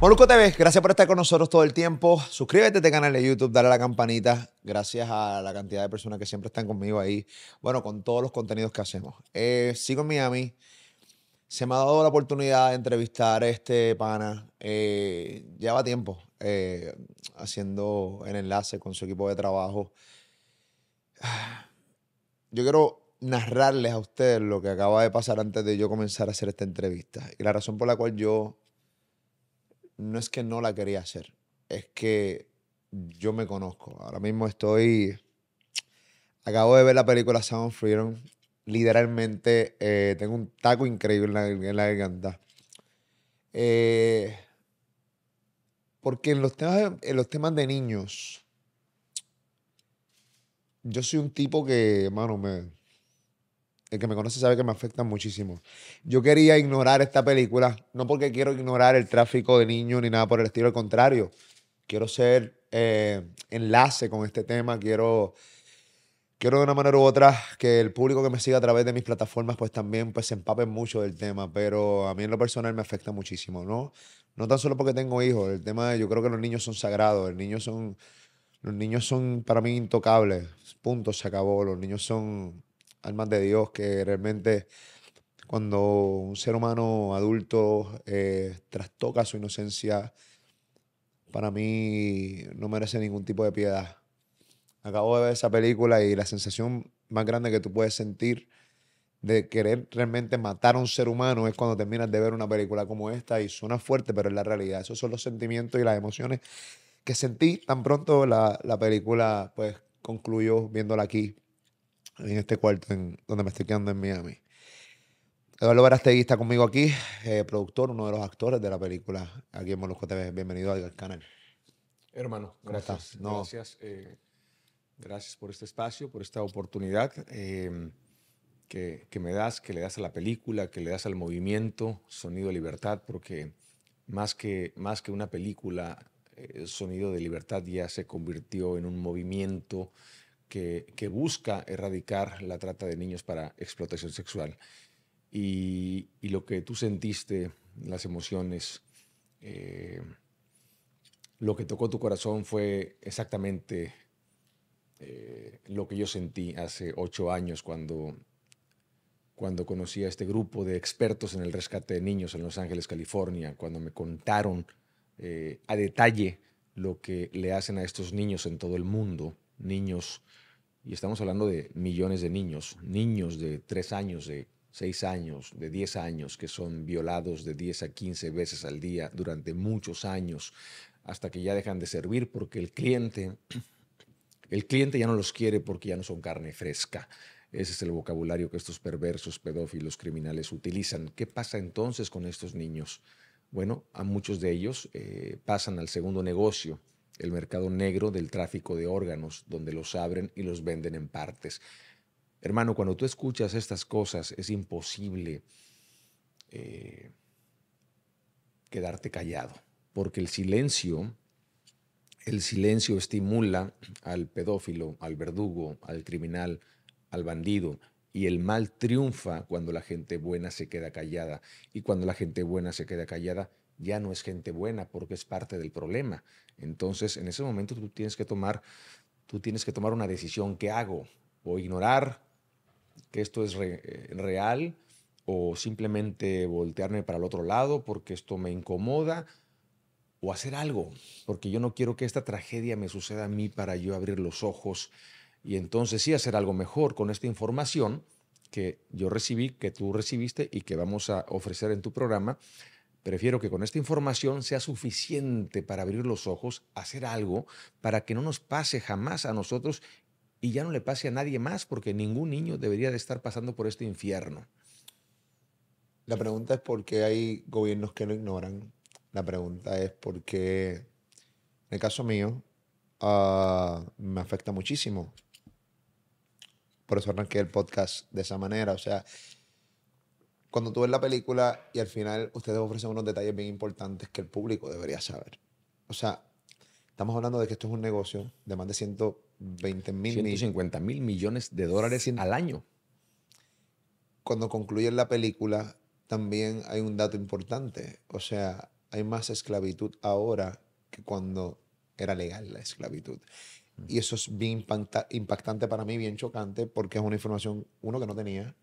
Moluco TV, gracias por estar con nosotros todo el tiempo. Suscríbete a este canal de YouTube, dale a la campanita. Gracias a la cantidad de personas que siempre están conmigo ahí. Bueno, con todos los contenidos que hacemos. Eh, sigo en Miami. Se me ha dado la oportunidad de entrevistar a este pana. Eh, lleva tiempo. Eh, haciendo el enlace con su equipo de trabajo. Yo quiero narrarles a ustedes lo que acaba de pasar antes de yo comenzar a hacer esta entrevista. Y la razón por la cual yo no es que no la quería hacer, es que yo me conozco. Ahora mismo estoy... Acabo de ver la película Sound Freedom. Literalmente eh, tengo un taco increíble en la, en la garganta. Eh, porque en los temas de, en los temas de niños, yo soy un tipo que, hermano, me, el que me conoce sabe que me afecta muchísimo. Yo quería ignorar esta película, no porque quiero ignorar el tráfico de niños ni nada por el estilo, al contrario, quiero ser eh, enlace con este tema, quiero, quiero de una manera u otra que el público que me siga a través de mis plataformas pues también pues se empape mucho del tema, pero a mí en lo personal me afecta muchísimo, ¿no? No tan solo porque tengo hijos, el tema de yo creo que los niños son sagrados, los niños son, los niños son para mí intocables, punto, se acabó, los niños son almas de Dios que realmente cuando un ser humano adulto eh, trastoca su inocencia, para mí no merece ningún tipo de piedad. Acabo de ver esa película y la sensación más grande que tú puedes sentir de querer realmente matar a un ser humano es cuando terminas de ver una película como esta y suena fuerte, pero es la realidad. Esos son los sentimientos y las emociones que sentí tan pronto la, la película pues concluyó viéndola aquí, en este cuarto en, donde me estoy quedando en Miami. Eduardo Verastegui está conmigo aquí, eh, productor, uno de los actores de la película aquí en Molusco TV. Bienvenido al canal. Hermano, gracias. Gracias, eh, gracias por este espacio, por esta oportunidad. Eh, que, me das, que le das a la película, que le das al movimiento, Sonido de Libertad, porque más que, más que una película, el eh, Sonido de Libertad ya se convirtió en un movimiento que, busca erradicar la trata de niños para explotación sexual. Y, lo que tú sentiste, las emociones, eh, lo que tocó tu corazón fue exactamente eh, lo que yo sentí hace ocho años cuando cuando conocí a este grupo de expertos en el rescate de niños en Los Ángeles, California, cuando me contaron eh, a detalle lo que le hacen a estos niños en todo el mundo, niños, y estamos hablando de millones de niños, niños de 3 años, de 6 años, de 10 años, que son violados de 10 a 15 veces al día durante muchos años, hasta que ya dejan de servir porque el cliente, el cliente ya no los quiere porque ya no son carne fresca, ese es el vocabulario que estos perversos, pedófilos, criminales utilizan. ¿Qué pasa entonces con estos niños? Bueno, a muchos de ellos eh, pasan al segundo negocio, el mercado negro del tráfico de órganos, donde los abren y los venden en partes. Hermano, cuando tú escuchas estas cosas es imposible eh, quedarte callado, porque el silencio, el silencio estimula al pedófilo, al verdugo, al criminal, al bandido. Y el mal triunfa cuando la gente buena se queda callada. Y cuando la gente buena se queda callada, ya no es gente buena porque es parte del problema. Entonces, en ese momento tú tienes que tomar, tú tienes que tomar una decisión. ¿Qué hago? O ignorar que esto es eh, real o simplemente voltearme para el otro lado porque esto me incomoda o hacer algo, porque yo no quiero que esta tragedia me suceda a mí para yo abrir los ojos y entonces sí hacer algo mejor con esta información que yo recibí, que tú recibiste y que vamos a ofrecer en tu programa. Prefiero que con esta información sea suficiente para abrir los ojos, hacer algo para que no nos pase jamás a nosotros y ya no le pase a nadie más, porque ningún niño debería de estar pasando por este infierno. La pregunta es por qué hay gobiernos que lo ignoran. La pregunta es por qué, en el caso mío, ah, me afecta muchísimo por eso arranqué el podcast de esa manera. O sea, cuando tú ves la película y al final ustedes ofrecen unos detalles bien importantes que el público debería saber. O sea, estamos hablando de que esto es un negocio de más de 120 mil 150 mil millones de dólares al año. Cuando concluyen la película, también hay un dato importante. O sea, hay más esclavitud ahora que cuando era legal la esclavitud. Y eso es bien impactante para mí, bien chocante, porque es una información, uno, que no tenía.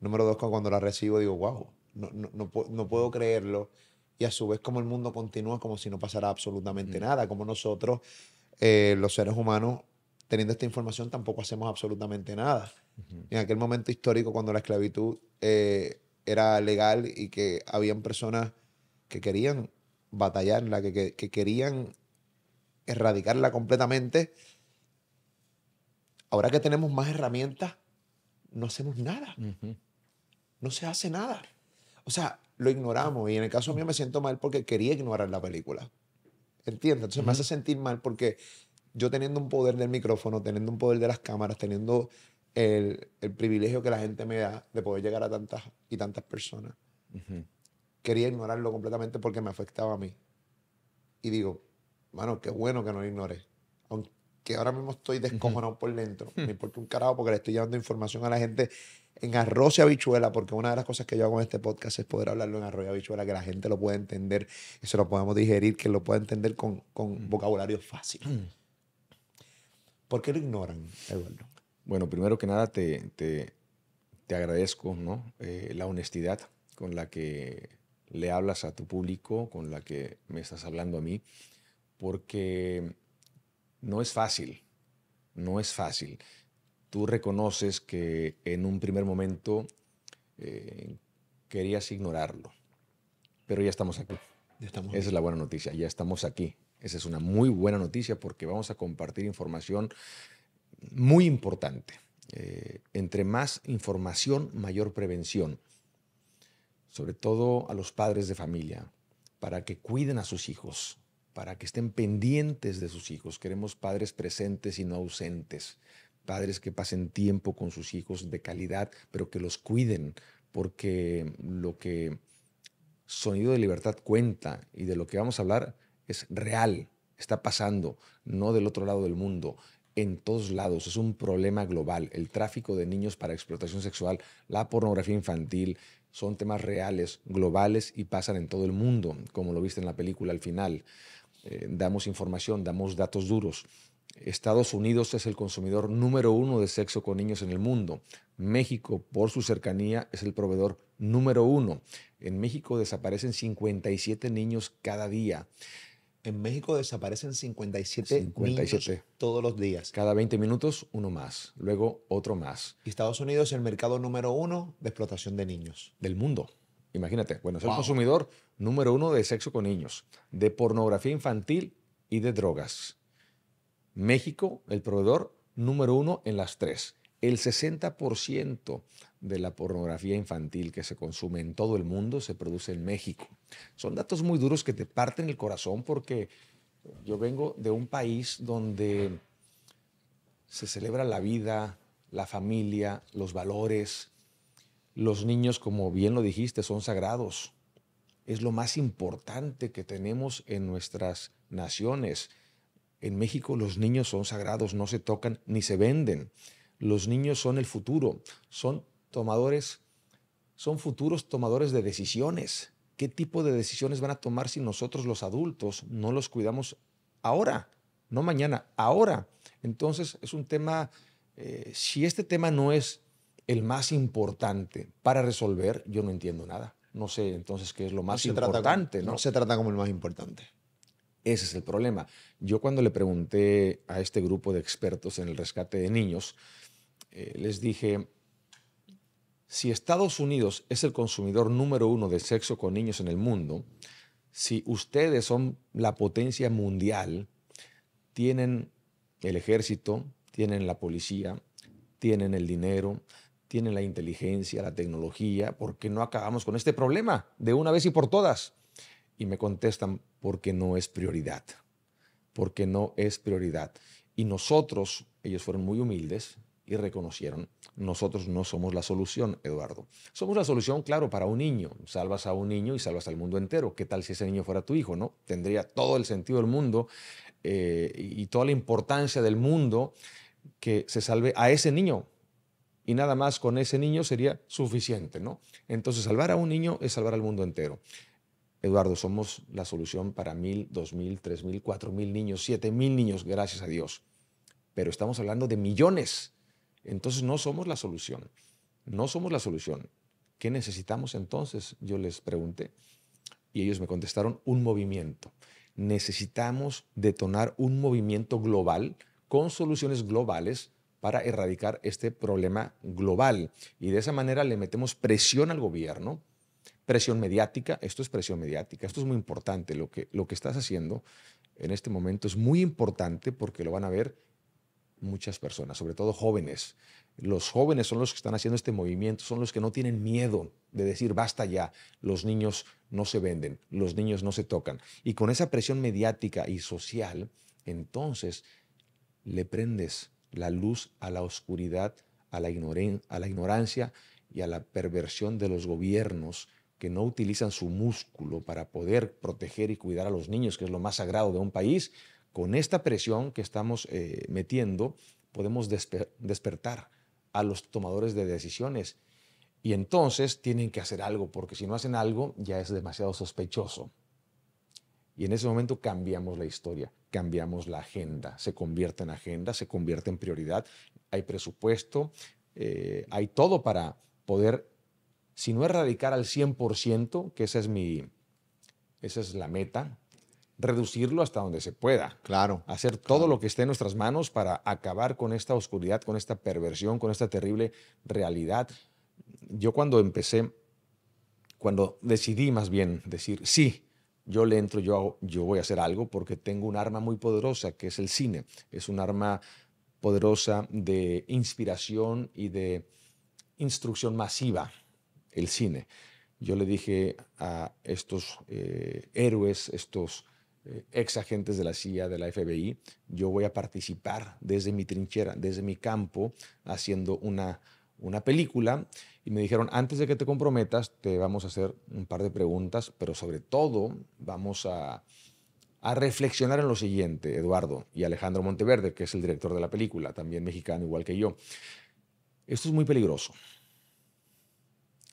Número dos, cuando la recibo digo, wow, no, puedo creerlo. Y a su vez, como el mundo continúa como si no pasara absolutamente nada, como nosotros, eh, los seres humanos, teniendo esta información, tampoco hacemos absolutamente nada. En aquel momento histórico, cuando la esclavitud eh, era legal y que habían personas que querían batallarla, la que, que querían erradicarla completamente, ahora que tenemos más herramientas, no hacemos nada. No se hace nada. O sea, lo ignoramos. Y en el caso mío me siento mal porque quería ignorar la película. ¿Entiendes? Entonces me hace sentir mal porque yo teniendo un poder del micrófono, teniendo un poder de las cámaras, teniendo el, privilegio que la gente me da de poder llegar a tantas y tantas personas, quería ignorarlo completamente porque me afectaba a mí. Y digo, mano, qué bueno que no lo ignores. Aunque ahora mismo estoy descojonado por dentro, hmm. ni importa un carajo, porque le estoy dando información a la gente en arroz y habichuela, porque una de las cosas que yo hago en este podcast es poder hablarlo en arroz y habichuela, que la gente lo pueda entender, que se lo podamos digerir, que lo pueda entender con, con hmm. vocabulario fácil. Hmm. ¿Por qué lo ignoran, Eduardo? Bueno, primero que nada te, te, te agradezco ¿no? Eh, la honestidad con la que le hablas a tu público, con la que me estás hablando a mí porque no es fácil, no es fácil. Tú reconoces que en un primer momento eh, querías ignorarlo, pero ya estamos aquí. Esa es la buena noticia, ya estamos aquí. Esa es una muy buena noticia porque vamos a compartir información muy importante. Eh, entre más información, mayor prevención. Sobre todo a los padres de familia, para que cuiden a sus hijos, para que estén pendientes de sus hijos. Queremos padres presentes y no ausentes, padres que pasen tiempo con sus hijos de calidad, pero que los cuiden, porque lo que Sonido de Libertad cuenta y de lo que vamos a hablar es real, está pasando, no del otro lado del mundo, en todos lados. Es un problema global. El tráfico de niños para explotación sexual, la pornografía infantil, son temas reales, globales y pasan en todo el mundo, como lo viste en la película al final. Eh, damos información, damos datos duros. Estados Unidos es el consumidor número uno de sexo con niños en el mundo. México, por su cercanía, es el proveedor número uno. En México desaparecen 57 niños cada día. En México desaparecen 57, 57, niños todos los días. Cada 20 minutos, uno más. Luego, otro más. Estados Unidos es el mercado número uno de explotación de niños. Del mundo. Imagínate, bueno, es el consumidor número uno de sexo con niños, de pornografía infantil y de drogas. México, el proveedor número uno en las tres. El 60% de la pornografía infantil que se consume en todo el mundo se produce en México. Son datos muy duros que te parten el corazón porque yo vengo de un país donde se celebra la vida, la familia, los valores, los niños, como bien lo dijiste, son sagrados. Es lo más importante que tenemos en nuestras naciones. En México los niños son sagrados, no se tocan ni se venden. Los niños son el futuro, son tomadores, son futuros tomadores de decisiones. ¿Qué tipo de decisiones van a tomar si nosotros los adultos no los cuidamos ahora? No mañana, ahora. Entonces es un tema, eh, si este tema no es el más importante para resolver, yo no entiendo nada. No sé entonces qué es lo más importante. ¿no? se trata como el más importante. Ese es el problema. Yo cuando le pregunté a este grupo de expertos en el rescate de niños, eh, les dije, si Estados Unidos es el consumidor número uno de sexo con niños en el mundo, si ustedes son la potencia mundial, tienen el ejército, tienen la policía, tienen el dinero, tienen la inteligencia, la tecnología, ¿por qué no acabamos con este problema de una vez y por todas? Y me contestan, porque no es prioridad, porque no es prioridad. Y nosotros, ellos fueron muy humildes y reconocieron, nosotros no somos la solución, Eduardo. Somos la solución, claro, para un niño. Salvas a un niño y salvas al mundo entero. ¿Qué tal si ese niño fuera tu hijo? ¿no? Tendría todo el sentido del mundo eh, y toda la importancia del mundo que se salve a ese niño, y nada más con ese niño sería suficiente, ¿no? Entonces, salvar a un niño es salvar al mundo entero. Eduardo, somos la solución para mil, dos mil, tres mil, cuatro mil niños, siete mil niños, gracias a Dios. Pero estamos hablando de millones. Entonces no somos la solución. No somos la solución. ¿Qué necesitamos entonces? Yo les pregunté y ellos me contestaron un movimiento. Necesitamos detonar un movimiento global con soluciones globales para erradicar este problema global. Y de esa manera le metemos presión al gobierno, presión mediática, esto es presión mediática, esto es muy importante, lo que, lo que estás haciendo en este momento es muy importante porque lo van a ver muchas personas, sobre todo jóvenes. Los jóvenes son los que están haciendo este movimiento, son los que no tienen miedo de decir basta ya, los niños no se venden, los niños no se tocan. Y con esa presión mediática y social, entonces le prendes la luz a la oscuridad, a la, ignorancia y a la perversión de los gobiernos que no utilizan su músculo para poder proteger y cuidar a los niños, que es lo más sagrado de un país, con esta presión que estamos eh, metiendo, podemos despertar a los tomadores de decisiones. Y entonces tienen que hacer algo, porque si no hacen algo, ya es demasiado sospechoso. Y en ese momento cambiamos la historia, cambiamos la agenda, se convierte en agenda, se convierte en prioridad, hay presupuesto, eh, hay todo para poder, si no erradicar al 100%, que esa es mi, esa es la meta, reducirlo hasta donde se pueda. Claro. Hacer todo lo que esté en nuestras manos para acabar con esta oscuridad, con esta perversión, con esta terrible realidad. Yo cuando empecé, cuando decidí más bien decir, sí, yo le entro, yo, yo voy a hacer algo porque tengo un arma muy poderosa que es el cine. Es un arma poderosa de inspiración y de instrucción masiva, el cine. Yo le dije a estos eh, héroes, estos eh, ex agentes de la CIA, de la FBI, yo voy a participar desde mi trinchera, desde mi campo, haciendo una una película y me dijeron, antes de que te comprometas, te vamos a hacer un par de preguntas, pero sobre todo vamos a, reflexionar en lo siguiente, Eduardo y Alejandro Monteverde, que es el director de la película, también mexicano igual que yo. Esto es muy peligroso.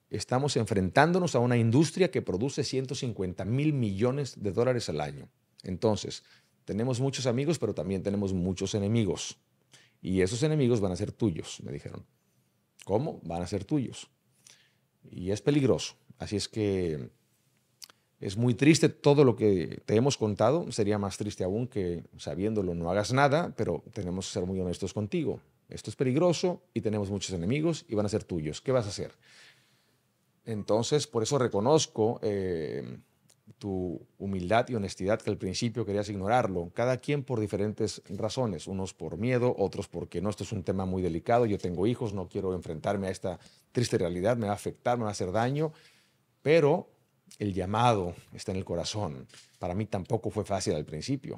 Estamos enfrentándonos a una industria que produce 150 mil millones de dólares al año. Entonces, tenemos muchos amigos, pero también tenemos muchos enemigos. Y esos enemigos van a ser tuyos, me dijeron. ¿Cómo? Van a ser tuyos. Y es peligroso. Así es que es muy triste todo lo que te hemos contado. Sería más triste aún que sabiéndolo no hagas nada, pero tenemos que ser muy honestos contigo. Esto es peligroso y tenemos muchos enemigos y van a ser tuyos. ¿Qué vas a hacer? Entonces, por eso reconozco eh, tu humildad y honestidad que al principio querías ignorarlo, cada quien por diferentes razones, unos por miedo, otros porque no, esto es un tema muy delicado, yo tengo hijos, no quiero enfrentarme a esta triste realidad, me va a afectar, me va a hacer daño, pero el llamado está en el corazón. Para mí tampoco fue fácil al principio.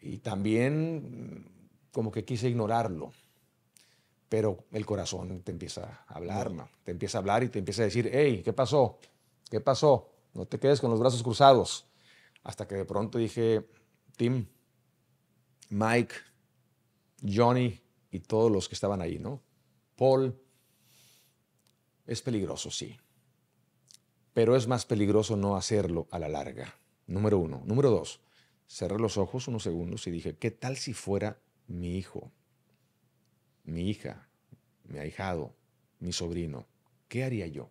Y también mm, como que quise ignorarlo, pero el corazón te empieza a hablar, te empieza a hablar y te empieza a decir, hey, ¿qué pasó? ¿Qué pasó? no te quedes con los brazos cruzados. Hasta que de pronto dije, Tim, Mike, Johnny y todos los que estaban ahí, ¿no? Paul, es peligroso, sí. Pero es más peligroso no hacerlo a la larga. Número uno. Número dos, cerré los ojos unos segundos y dije, ¿qué tal si fuera mi hijo, mi hija, mi ahijado, mi sobrino? ¿Qué haría yo?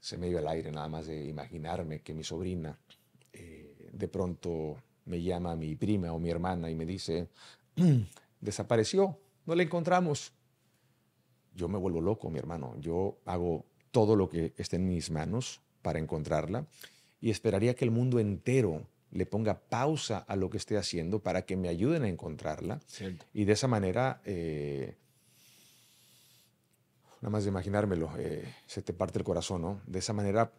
se me iba el aire nada más de imaginarme que mi sobrina eh, de pronto me llama mi prima o mi hermana y me dice, desapareció, no la encontramos. Yo me vuelvo loco, mi hermano. Yo hago todo lo que esté en mis manos para encontrarla y esperaría que el mundo entero le ponga pausa a lo que esté haciendo para que me ayuden a encontrarla. Y de esa manera... Eh, nada más de imaginármelo, eh, se te parte el corazón, ¿no? De esa manera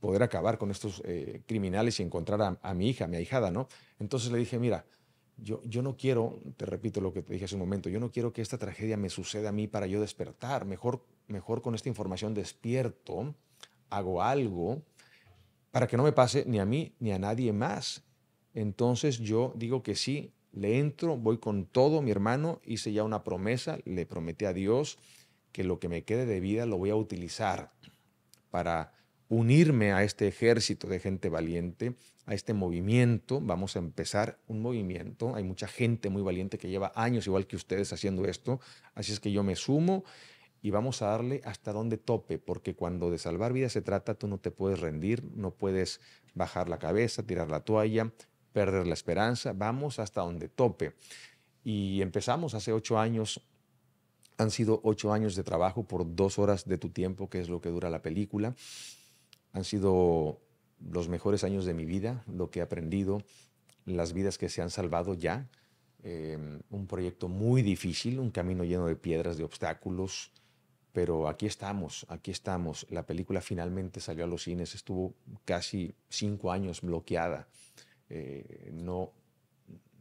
poder acabar con estos eh, criminales y encontrar a, mi hija, a mi ahijada, ¿no? Entonces le dije, mira, yo, yo no quiero, te repito lo que te dije hace un momento, yo no quiero que esta tragedia me suceda a mí para yo despertar, mejor, mejor con esta información despierto, hago algo para que no me pase ni a mí ni a nadie más. Entonces yo digo que sí, le entro, voy con todo, mi hermano, hice ya una promesa, le prometí a Dios que lo que me quede de vida lo voy a utilizar para unirme a este ejército de gente valiente, a este movimiento. Vamos a empezar un movimiento. Hay mucha gente muy valiente que lleva años igual que ustedes haciendo esto. Así es que yo me sumo y vamos a darle hasta donde tope, porque cuando de salvar vidas se trata, tú no te puedes rendir, no puedes bajar la cabeza, tirar la toalla, perder la esperanza. Vamos hasta donde tope. Y empezamos hace ocho años han sido ocho años de trabajo por dos horas de tu tiempo, que es lo que dura la película. Han sido los mejores años de mi vida, lo que he aprendido, las vidas que se han salvado ya. Eh, un proyecto muy difícil, un camino lleno de piedras, de obstáculos, pero aquí estamos, aquí estamos. La película finalmente salió a los cines, estuvo casi cinco años bloqueada. Eh, no,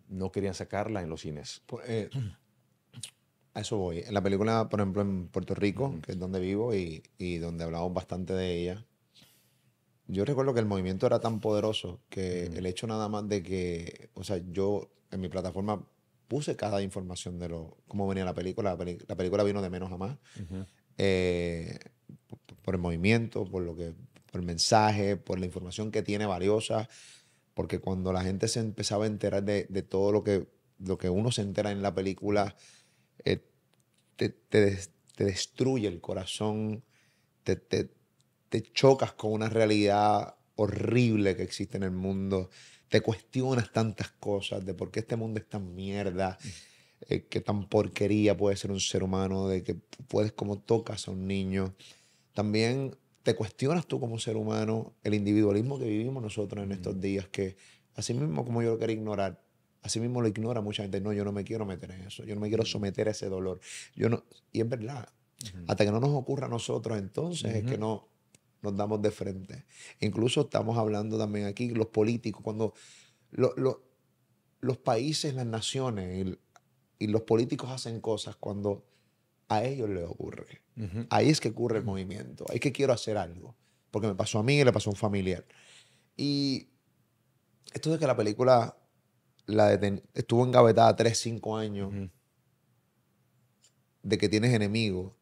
no querían sacarla en los cines. Pues, eh, a eso voy. En la película, por ejemplo, en Puerto Rico, que es donde vivo y, y, donde hablamos bastante de ella, yo recuerdo que el movimiento era tan poderoso que el hecho nada más de que, o sea, yo en mi plataforma puse cada información de lo, cómo venía la película, la, película vino de menos a más, eh, por, el movimiento, por, lo que, por el mensaje, por la información que tiene valiosa, porque cuando la gente se empezaba a enterar de, todo lo que, lo que uno se entera en la película, eh, te, destruye el corazón, te, chocas con una realidad horrible que existe en el mundo, te cuestionas tantas cosas de por qué este mundo es tan mierda, mm. eh, qué tan porquería puede ser un ser humano, de que puedes como tocas a un niño. También te cuestionas tú como ser humano el individualismo que vivimos nosotros en estos mm. días, que así mismo como yo lo quería ignorar, Así mismo lo ignora mucha gente. No, yo no me quiero meter en eso. Yo no me quiero someter a ese dolor. Yo no, y es verdad. Hasta que no nos ocurra a nosotros, entonces es que no nos damos de frente. Incluso estamos hablando también aquí, los políticos, cuando los países, las naciones y, los políticos hacen cosas cuando a ellos les ocurre. Ahí es que ocurre el movimiento. Ahí es que quiero hacer algo. Porque me pasó a mí y le pasó a un familiar. Y esto de que la película la estuvo engavetada 3, 5 años de que tienes enemigos,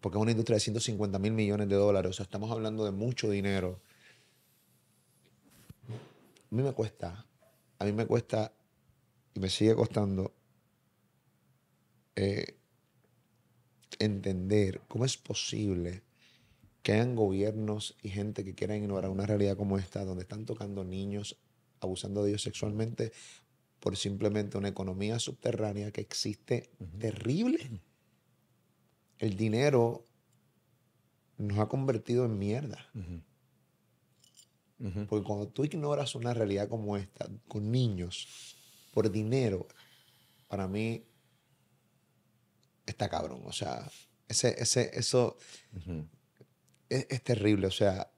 porque es una industria de 150 mil millones de dólares, o sea, estamos hablando de mucho dinero. A mí me cuesta, a mí me cuesta y me sigue costando eh, entender cómo es posible que hayan gobiernos y gente que quieran ignorar una realidad como esta, donde están tocando niños abusando de ellos sexualmente por simplemente una economía subterránea que existe terrible. El dinero nos ha convertido en mierda. Porque cuando tú ignoras una realidad como esta, con niños, por dinero, para mí está cabrón. O sea, ese, ese, eso es, terrible. O sea,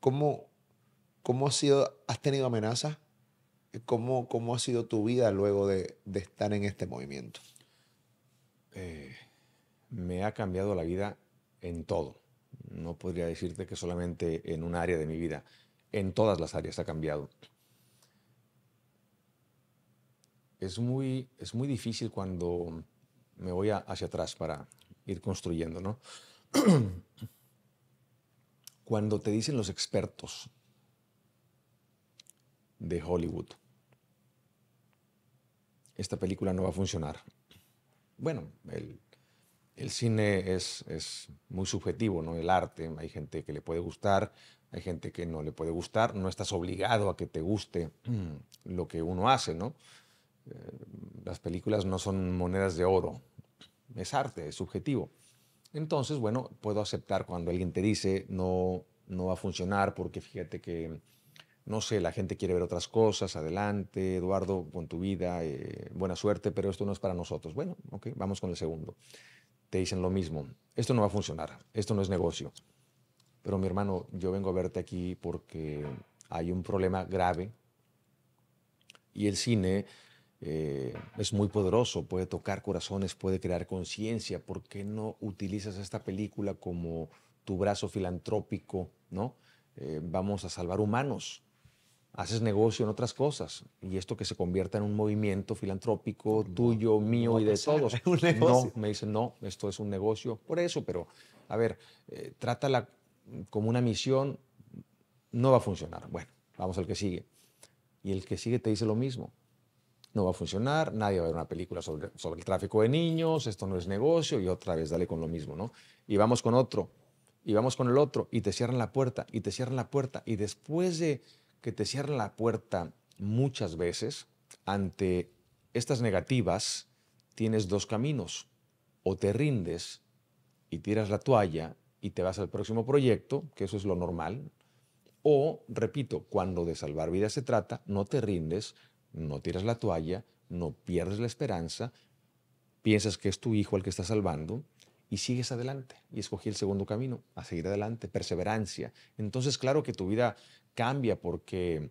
¿cómo, cómo ha sido, has tenido amenazas? ¿Cómo, ha sido tu vida luego de, estar en este movimiento? Eh, me ha cambiado la vida en todo. No podría decirte que solamente en un área de mi vida. En todas las áreas ha cambiado. Es muy, es muy difícil cuando me voy hacia atrás para ir construyendo, ¿no? cuando te dicen los expertos de Hollywood, esta película no va a funcionar. Bueno, el, cine es, muy subjetivo, ¿no? El arte, hay gente que le puede gustar, hay gente que no le puede gustar, no estás obligado a que te guste lo que uno hace, ¿no? Eh, las películas no son monedas de oro, es arte, es subjetivo. Entonces, bueno, puedo aceptar cuando alguien te dice no, no va a funcionar porque fíjate que no sé, la gente quiere ver otras cosas, adelante, Eduardo, con tu vida, eh, buena suerte, pero esto no es para nosotros. Bueno, ok, vamos con el segundo. Te dicen lo mismo, esto no va a funcionar, esto no es negocio. Pero mi hermano, yo vengo a verte aquí porque hay un problema grave y el cine eh, es muy poderoso, puede tocar corazones, puede crear conciencia. ¿Por qué no utilizas esta película como tu brazo filantrópico, no? Eh, vamos a salvar humanos haces negocio en otras cosas y esto que se convierta en un movimiento filantrópico tuyo, mío y de todos. Un no, me dicen, no, esto es un negocio, por eso, pero a ver, trata eh, trátala como una misión, no va a funcionar. Bueno, vamos al que sigue. Y el que sigue te dice lo mismo. No va a funcionar, nadie va a ver una película sobre, sobre el tráfico de niños, esto no es negocio y otra vez dale con lo mismo, ¿no? Y vamos con otro, y vamos con el otro, y te cierran la puerta, y te cierran la puerta, y después de que te cierran la puerta muchas veces ante estas negativas, tienes dos caminos. O te rindes y tiras la toalla y te vas al próximo proyecto, que eso es lo normal. O, repito, cuando de salvar vidas se trata, no te rindes, no tiras la toalla, no pierdes la esperanza, piensas que es tu hijo el que está salvando, y sigues adelante. Y escogí el segundo camino, a seguir adelante, perseverancia. Entonces, claro que tu vida cambia porque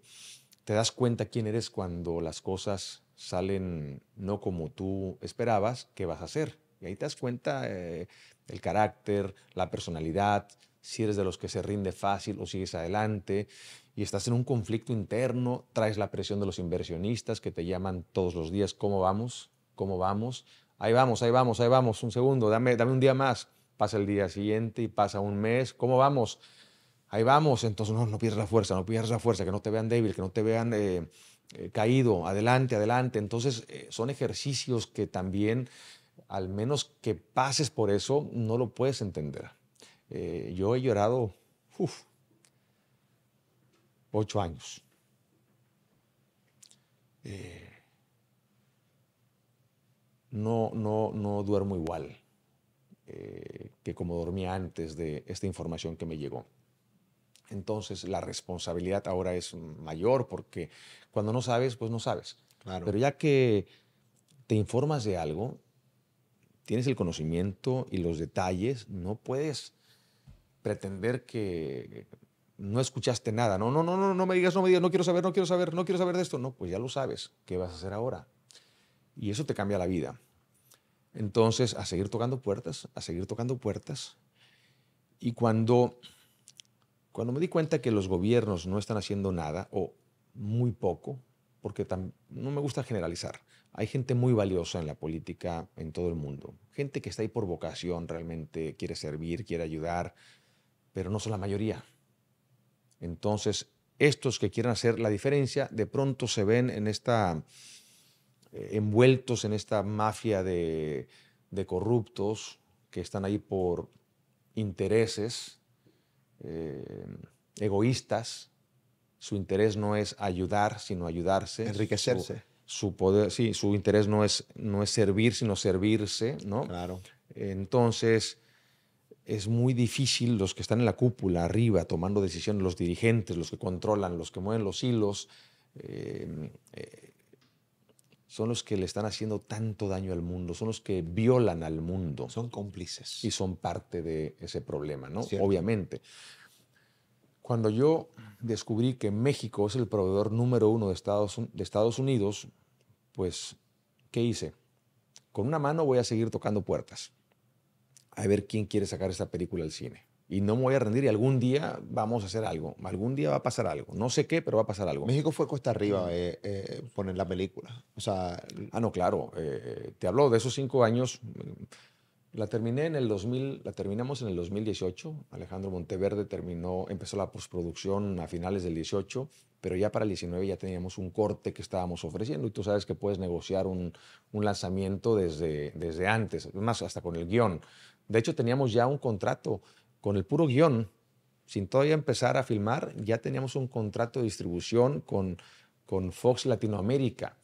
te das cuenta quién eres cuando las cosas salen no como tú esperabas, ¿qué vas a hacer? Y ahí te das cuenta eh, el carácter, la personalidad, si eres de los que se rinde fácil o sigues adelante y estás en un conflicto interno, traes la presión de los inversionistas que te llaman todos los días, ¿cómo vamos? ¿Cómo vamos? Ahí vamos, ahí vamos, ahí vamos, un segundo, dame, dame un día más. Pasa el día siguiente y pasa un mes. ¿Cómo vamos? Ahí vamos, entonces no, no pierdas la fuerza, no pierdas la fuerza, que no te vean débil, que no te vean eh, eh, caído, adelante, adelante. Entonces eh, son ejercicios que también, al menos que pases por eso, no lo puedes entender. yo he llorado, uff, ocho años. Eh, no, no, no duermo igual eh, que como dormía antes de esta información que me llegó. Entonces la responsabilidad ahora es mayor porque cuando no sabes, pues no sabes. Claro. Pero ya que te informas de algo, tienes el conocimiento y los detalles, no puedes pretender que no escuchaste nada. No, no, no, no, no me digas, no me digas, no quiero saber, no quiero saber, no quiero saber de esto. No, pues ya lo sabes. ¿Qué vas a hacer ahora? Y eso te cambia la vida. Entonces, a seguir tocando puertas, a seguir tocando puertas. Y cuando, cuando me di cuenta que los gobiernos no están haciendo nada o muy poco, porque no me gusta generalizar, hay gente muy valiosa en la política en todo el mundo, gente que está ahí por vocación, realmente quiere servir, quiere ayudar, pero no son la mayoría. Entonces, estos que quieren hacer la diferencia, de pronto se ven en esta eh, envueltos en esta mafia de, corruptos que están ahí por intereses eh, egoístas. Su interés no es ayudar, sino ayudarse. Enriquecerse. Su, poder, sí, su interés no es, no es servir, sino servirse, ¿no? Claro. Entonces, es muy difícil los que están en la cúpula, arriba, tomando decisiones, los dirigentes, los que controlan, los que mueven los hilos, eh, son los que le están haciendo tanto daño al mundo, son los que violan al mundo. Son cómplices. Y son parte de ese problema, ¿no? Obviamente. Cuando yo descubrí que México es el proveedor número uno de Estados, de Estados Unidos, pues, ¿qué hice? Con una mano voy a seguir tocando puertas a ver quién quiere sacar esta película al cine y no me voy a rendir y algún día vamos a hacer algo, algún día va a pasar algo, no sé qué, pero va a pasar algo. México fue cuesta arriba mm. eh, eh, poner la película. O sea, ah, no, claro, eh, te hablo de esos cinco años, la terminé en el 2000, la terminamos en el 2018, Alejandro Monteverde terminó, empezó la postproducción a finales del 18, pero ya para el 19 ya teníamos un corte que estábamos ofreciendo y tú sabes que puedes negociar un, un lanzamiento desde, desde antes, más hasta con el guión. De hecho, teníamos ya un contrato con el puro guión, sin todavía empezar a filmar, ya teníamos un contrato de distribución con, con Fox Latinoamérica.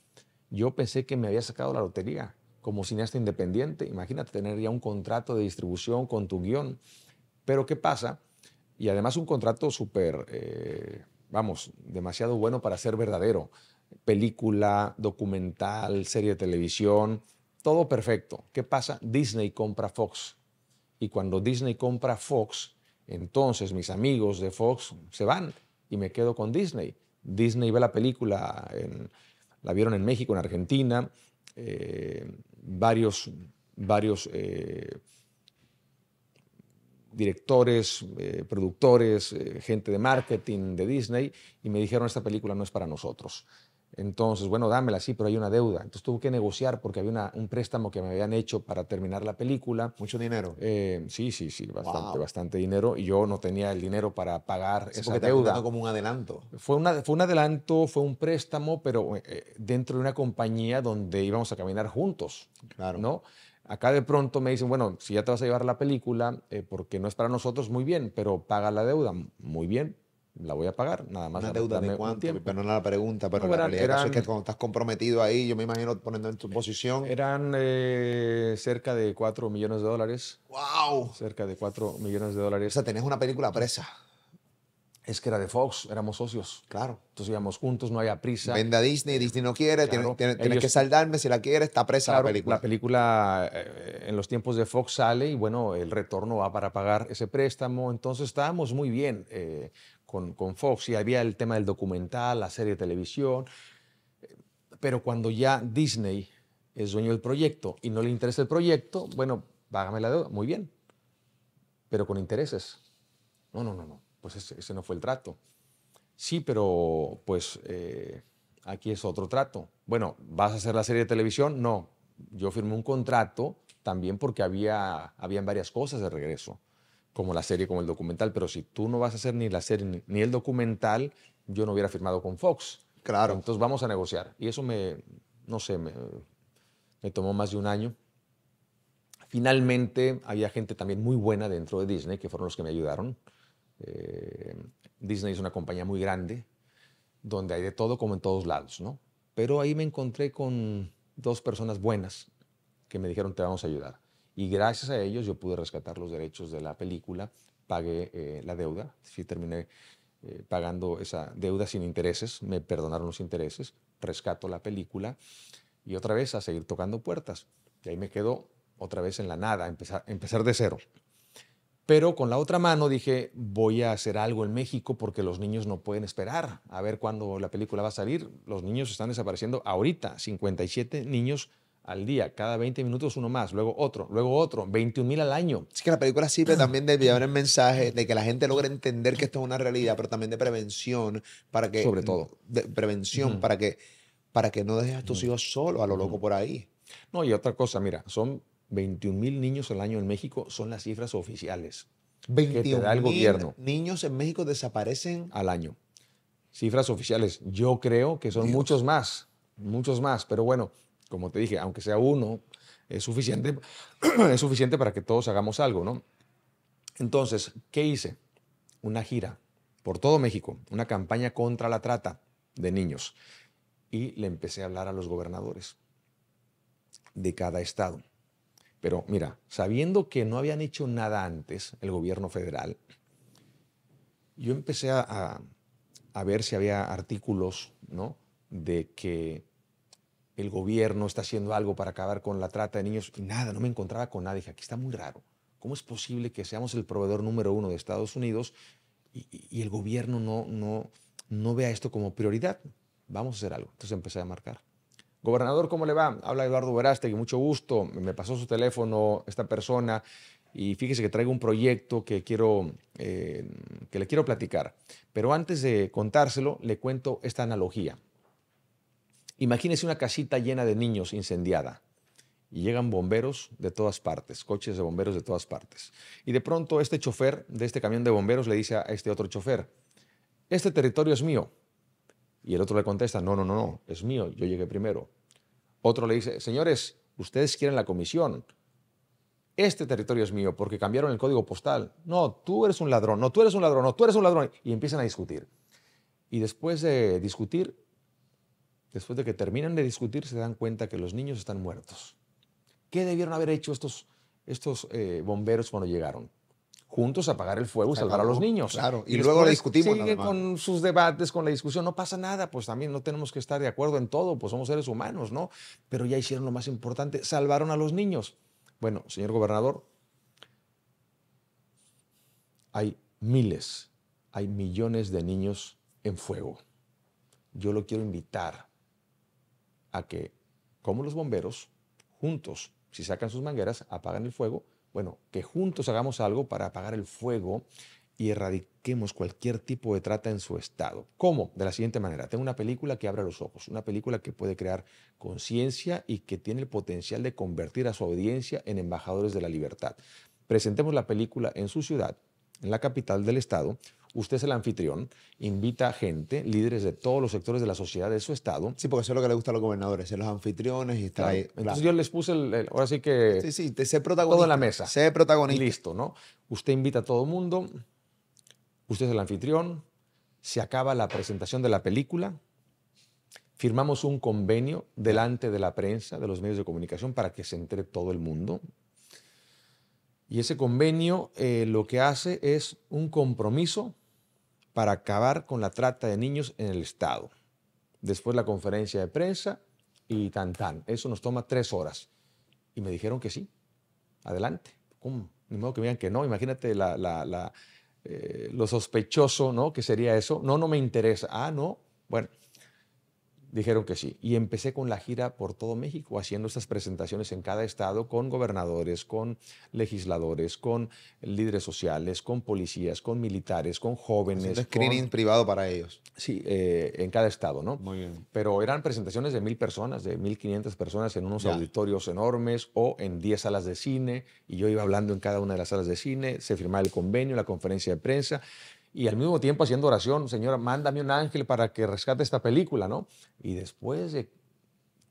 Yo pensé que me había sacado la lotería como cineasta independiente. Imagínate tener ya un contrato de distribución con tu guión. Pero ¿qué pasa? Y además un contrato súper, eh, vamos, demasiado bueno para ser verdadero. Película, documental, serie de televisión, todo perfecto. ¿Qué pasa? Disney compra Fox. Y cuando Disney compra Fox, entonces mis amigos de Fox se van y me quedo con Disney. Disney ve la película, en, la vieron en México, en Argentina, eh, varios, varios eh, directores, eh, productores, gente de marketing de Disney, y me dijeron, esta película no es para nosotros. Entonces, bueno, dámela, sí, pero hay una deuda. Entonces tuve que negociar porque había un préstamo que me habían hecho para terminar la película. ¿Mucho dinero? Eh, sí, sí, sí, bastante, bastante dinero. Y yo no tenía el dinero para pagar esa deuda. como un adelanto. Fue, un adelanto, fue un préstamo, pero eh, eh, dentro de una compañía donde íbamos a caminar juntos. Claro. Acá de pronto me dicen, bueno, si ya te vas a llevar la película, porque no es para nosotros, muy bien, pero paga la deuda. Muy bien, la voy a pagar, nada más. Una deuda de cuánto, perdón la pregunta, pero la realidad es que cuando estás comprometido ahí, yo me imagino poniendo en tu posición. Eran eh, cerca de 4 millones de dólares. ¡Wow! Cerca de 4 millones de dólares. O sea, tenés una película presa. Es que era de Fox, éramos socios. Claro. Entonces íbamos juntos, no había prisa. Vende a Disney, Disney no quiere, tiene que saldarme, si la quiere, está presa la película. La película eh, en los tiempos de Fox sale y bueno, el retorno va para pagar ese préstamo, entonces estábamos muy bien. Eh, con, Fox y había el tema del documental, la serie de televisión, pero cuando ya Disney es dueño del proyecto y no le interesa el proyecto, bueno, págame la deuda, muy bien, pero con intereses. No, no, no, no, pues ese, no fue el trato. Sí, pero pues eh, aquí es otro trato. Bueno, ¿vas a hacer la serie de televisión? No, yo firmé un contrato también porque había habían varias cosas de regreso como la serie, como el documental, pero si tú no vas a hacer ni la serie ni, el documental, yo no hubiera firmado con Fox. Claro. Entonces vamos a negociar. Y eso me, no sé, me, tomó más de un año. Finalmente había gente también muy buena dentro de Disney, que fueron los que me ayudaron. Eh, Disney es una compañía muy grande, donde hay de todo como en todos lados, ¿no? Pero ahí me encontré con dos personas buenas que me dijeron, te vamos a ayudar. Y gracias a ellos yo pude rescatar los derechos de la película, pagué eh, la deuda, sí terminé eh, pagando esa deuda sin intereses, me perdonaron los intereses, rescato la película y otra vez a seguir tocando puertas. Y ahí me quedo otra vez en la nada, empezar, empezar de cero. Pero con la otra mano dije, voy a hacer algo en México porque los niños no pueden esperar a ver cuándo la película va a salir. Los niños están desapareciendo ahorita. 57 niños al día, cada 20 minutos uno más, luego otro, luego otro, 21 mil al año. Es que la película sirve también de enviar el mensaje de que la gente logre entender que esto es una realidad, pero también de prevención para que... Sobre todo. De prevención para, que, para que no dejes a tus hijos solos a lo loco por ahí. No, y otra cosa, mira, son 21 mil niños al año en México, son las cifras oficiales 21 que gobierno. niños en México desaparecen al año. Cifras oficiales, yo creo que son muchos más, muchos más, pero bueno, como te dije, aunque sea uno, es suficiente, es suficiente para que todos hagamos algo, ¿no? Entonces, ¿qué hice? Una gira por todo México, una campaña contra la trata de niños. Y le empecé a hablar a los gobernadores de cada estado. Pero mira, sabiendo que no habían hecho nada antes el gobierno federal, yo empecé a, ver si había artículos, ¿no? De que el gobierno está haciendo algo para acabar con la trata de niños y nada, no me encontraba con nadie. aquí está muy raro. ¿Cómo es posible que seamos el proveedor número uno de Estados Unidos y, el gobierno no, no, no vea esto como prioridad? Vamos a hacer algo. Entonces empecé a marcar. Gobernador, ¿cómo le va? Habla Eduardo Verástegui, mucho gusto. Me pasó su teléfono esta persona y fíjese que traigo un proyecto que quiero eh, que le quiero platicar. Pero antes de contárselo, le cuento esta analogía. Imagínese una casita llena de niños incendiada y llegan bomberos de todas partes, coches de bomberos de todas partes. Y de pronto este chofer de este camión de bomberos le dice a este otro chofer, este territorio es mío. Y el otro le contesta, no, no, no, no, es mío, yo llegué primero. Otro le dice, señores, ustedes quieren la comisión. Este territorio es mío porque cambiaron el código postal. No, tú eres un ladrón, no, tú eres un ladrón, no, tú eres un ladrón. Y empiezan a discutir. Y después de discutir, después de que terminan de discutir, se dan cuenta que los niños están muertos. ¿Qué debieron haber hecho estos, estos eh, bomberos cuando llegaron? Juntos a apagar el fuego y salvar a los niños. Claro, y, luego discutimos. Siguen con sus debates, con la discusión, no pasa nada, pues también no tenemos que estar de acuerdo en todo, pues somos seres humanos, ¿no? Pero ya hicieron lo más importante, salvaron a los niños. Bueno, señor gobernador, hay miles, hay millones de niños en fuego. Yo lo quiero invitar a que como los bomberos, juntos, si sacan sus mangueras, apagan el fuego, bueno, que juntos hagamos algo para apagar el fuego y erradiquemos cualquier tipo de trata en su estado. ¿Cómo? De la siguiente manera. Tengo una película que abra los ojos, una película que puede crear conciencia y que tiene el potencial de convertir a su audiencia en embajadores de la libertad. Presentemos la película en su ciudad, en la capital del estado, Usted es el anfitrión, invita gente, líderes de todos los sectores de la sociedad de su estado. Sí, porque eso es lo que le gusta a los gobernadores, ser los anfitriones y estar ahí. Entonces yo les puse, el, ahora sí que... Sí, sí, sé protagonista. Todo en la mesa. Sé protagonista. Listo, ¿no? Usted invita a todo el mundo, usted es el anfitrión, se acaba la presentación de la película, firmamos un convenio delante de la prensa, de los medios de comunicación, para que se entre todo el mundo. Y ese convenio eh, lo que hace es un compromiso para acabar con la trata de niños en el Estado. Después la conferencia de prensa y tan tan. Eso nos toma tres horas. Y me dijeron que sí. Adelante. ¿Cómo? Ni modo que vean que no. Imagínate la, eh, lo sospechoso ¿no? que sería eso. No, no me interesa. Ah, no. Bueno, Dijeron que sí. Y empecé con la gira por todo México, haciendo estas presentaciones en cada estado con gobernadores, con legisladores, con líderes sociales, con policías, con militares, con jóvenes. Un screening privado para ellos. Sí, eh, en cada estado, ¿no? Muy bien. Pero eran presentaciones de mil personas, de mil quinientas personas en unos auditorios enormes o en diez salas de cine. Y yo iba hablando en cada una de las salas de cine, se firmaba el convenio, la conferencia de prensa y al mismo tiempo haciendo oración, señora, mándame un ángel para que rescate esta película, ¿no? Y después de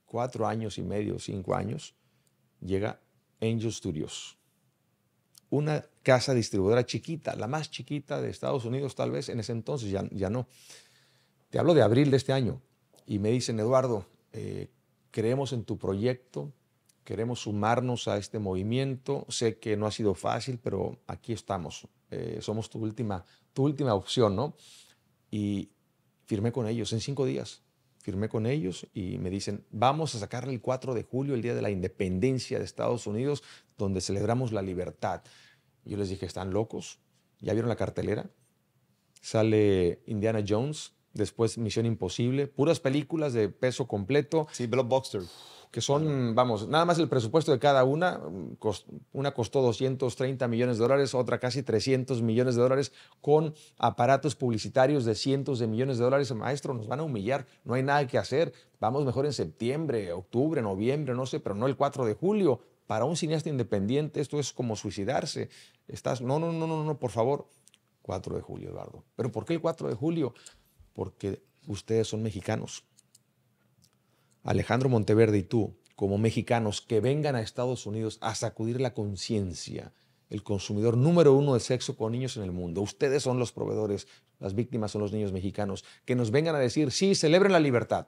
cuatro años y medio, cinco años, llega Angel Studios, una casa distribuidora chiquita, la más chiquita de Estados Unidos tal vez en ese entonces, ya, ya no. Te hablo de abril de este año y me dicen, Eduardo, eh, creemos en tu proyecto, queremos sumarnos a este movimiento, sé que no ha sido fácil, pero aquí estamos, eh, somos tu última tu última opción, ¿no? Y firmé con ellos en cinco días. Firmé con ellos y me dicen, vamos a sacarle el 4 de julio, el Día de la Independencia de Estados Unidos, donde celebramos la libertad. Yo les dije, ¿están locos? ¿Ya vieron la cartelera? Sale Indiana Jones, después Misión Imposible, puras películas de peso completo. Sí, blockbuster que son, vamos, nada más el presupuesto de cada una, una costó 230 millones de dólares, otra casi 300 millones de dólares, con aparatos publicitarios de cientos de millones de dólares. Maestro, nos van a humillar, no hay nada que hacer, vamos mejor en septiembre, octubre, noviembre, no sé, pero no el 4 de julio. Para un cineasta independiente esto es como suicidarse. Estás, no, no, no, no, no, por favor. 4 de julio, Eduardo. ¿Pero por qué el 4 de julio? Porque ustedes son mexicanos Alejandro Monteverde y tú, como mexicanos, que vengan a Estados Unidos a sacudir la conciencia, el consumidor número uno de sexo con niños en el mundo. Ustedes son los proveedores, las víctimas son los niños mexicanos, que nos vengan a decir, sí, celebren la libertad,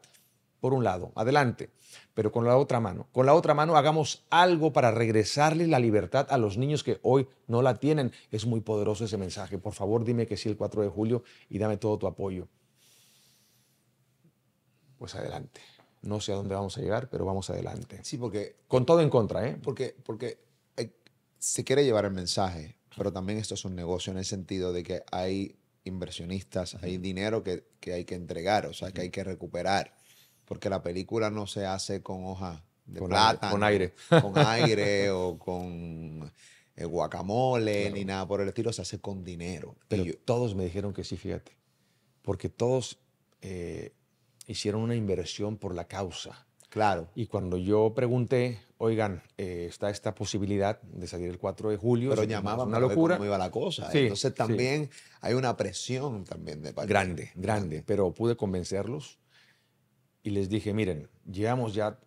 por un lado, adelante, pero con la otra mano, con la otra mano hagamos algo para regresarle la libertad a los niños que hoy no la tienen. Es muy poderoso ese mensaje. Por favor, dime que sí el 4 de julio y dame todo tu apoyo. Pues adelante. No sé a dónde vamos a llegar, pero vamos adelante. Sí, porque... Con todo en contra, ¿eh? Porque, porque eh, se quiere llevar el mensaje, pero también esto es un negocio en el sentido de que hay inversionistas, hay dinero que, hay que entregar, o sea, que hay que recuperar, porque la película no se hace con hoja de con con aire, con aire o con eh, guacamole ni nada por el estilo, se hace con dinero. Pero todos me dijeron que sí, fíjate, porque todos eh, hicieron una inversión por la causa. Claro. Y cuando yo pregunté, oigan, eh, está esta posibilidad de salir el 4 de julio. Pero llamaban una locura. Cómo iba la cosa. Entonces también hay una presión también de Grande, grande. Pero pude convencerlos y les dije, miren, llevamos ya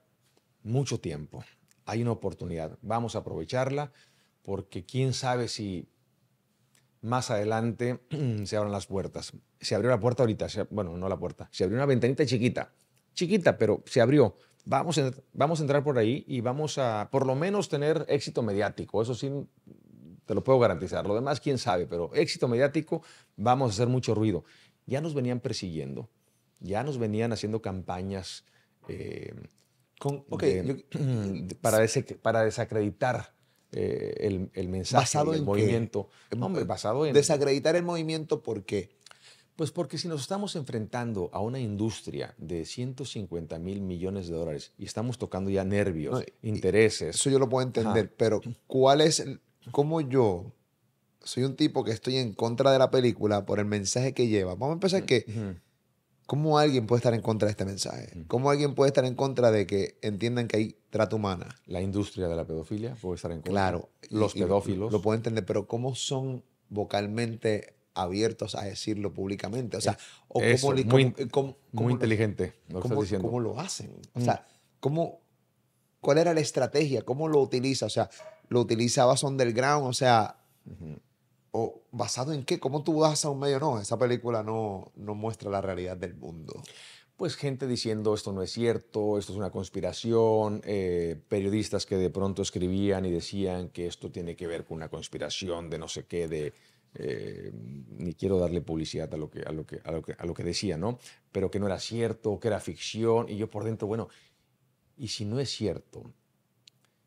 mucho tiempo. Hay una oportunidad. Vamos a aprovecharla porque quién sabe si más adelante se abran las puertas. Se abrió la puerta ahorita, bueno, no la puerta, se abrió una ventanita chiquita, chiquita, pero se abrió. Vamos a, vamos a entrar por ahí y vamos a por lo menos tener éxito mediático. Eso sí, te lo puedo garantizar. Lo demás, quién sabe, pero éxito mediático, vamos a hacer mucho ruido. Ya nos venían persiguiendo, ya nos venían haciendo campañas eh, para, para desacreditar eh, el, el, mensaje, ¿Basado el movimiento. Em, basado en... Desacreditar el movimiento, ¿por qué? Pues porque si nos estamos enfrentando a una industria de 150 mil millones de dólares y estamos tocando ya nervios, intereses. Eso yo lo puedo entender, pero ¿cuál es, como cómo yo soy un tipo que estoy en contra de la película por el mensaje que lleva? Vamos a empezar mm, que... ¿Cómo alguien puede estar en contra de este mensaje? Mm. ¿Cómo alguien puede estar en contra de que entiendan que hay trato humana? La industria de la pedofilia puede estar en contra. Claro. Los pedófilos. lo puedo entender, pero ¿cómo son vocalmente abiertos a decirlo públicamente? O sea, o cómo, muy, inteligente. Lo cómo, diciendo. ¿Cómo lo hacen? O mm. sea, ¿cómo, ¿cuál era la estrategia? ¿Cómo lo utiliza? O sea, ¿lo utilizaba Underground? O sea, o basado en qué? ¿Cómo tú vas a un medio? No, esa película no, no muestra la realidad del mundo. Pues gente diciendo esto no es cierto, esto es una conspiración, eh, periodistas que de pronto escribían y decían que esto tiene que ver con una conspiración de no sé qué, de... Eh, ni quiero darle publicidad a lo, que, a, lo que, a, lo que, decía, ¿no? Pero que no era cierto, que era ficción, y yo por dentro, bueno, ¿y si no es cierto?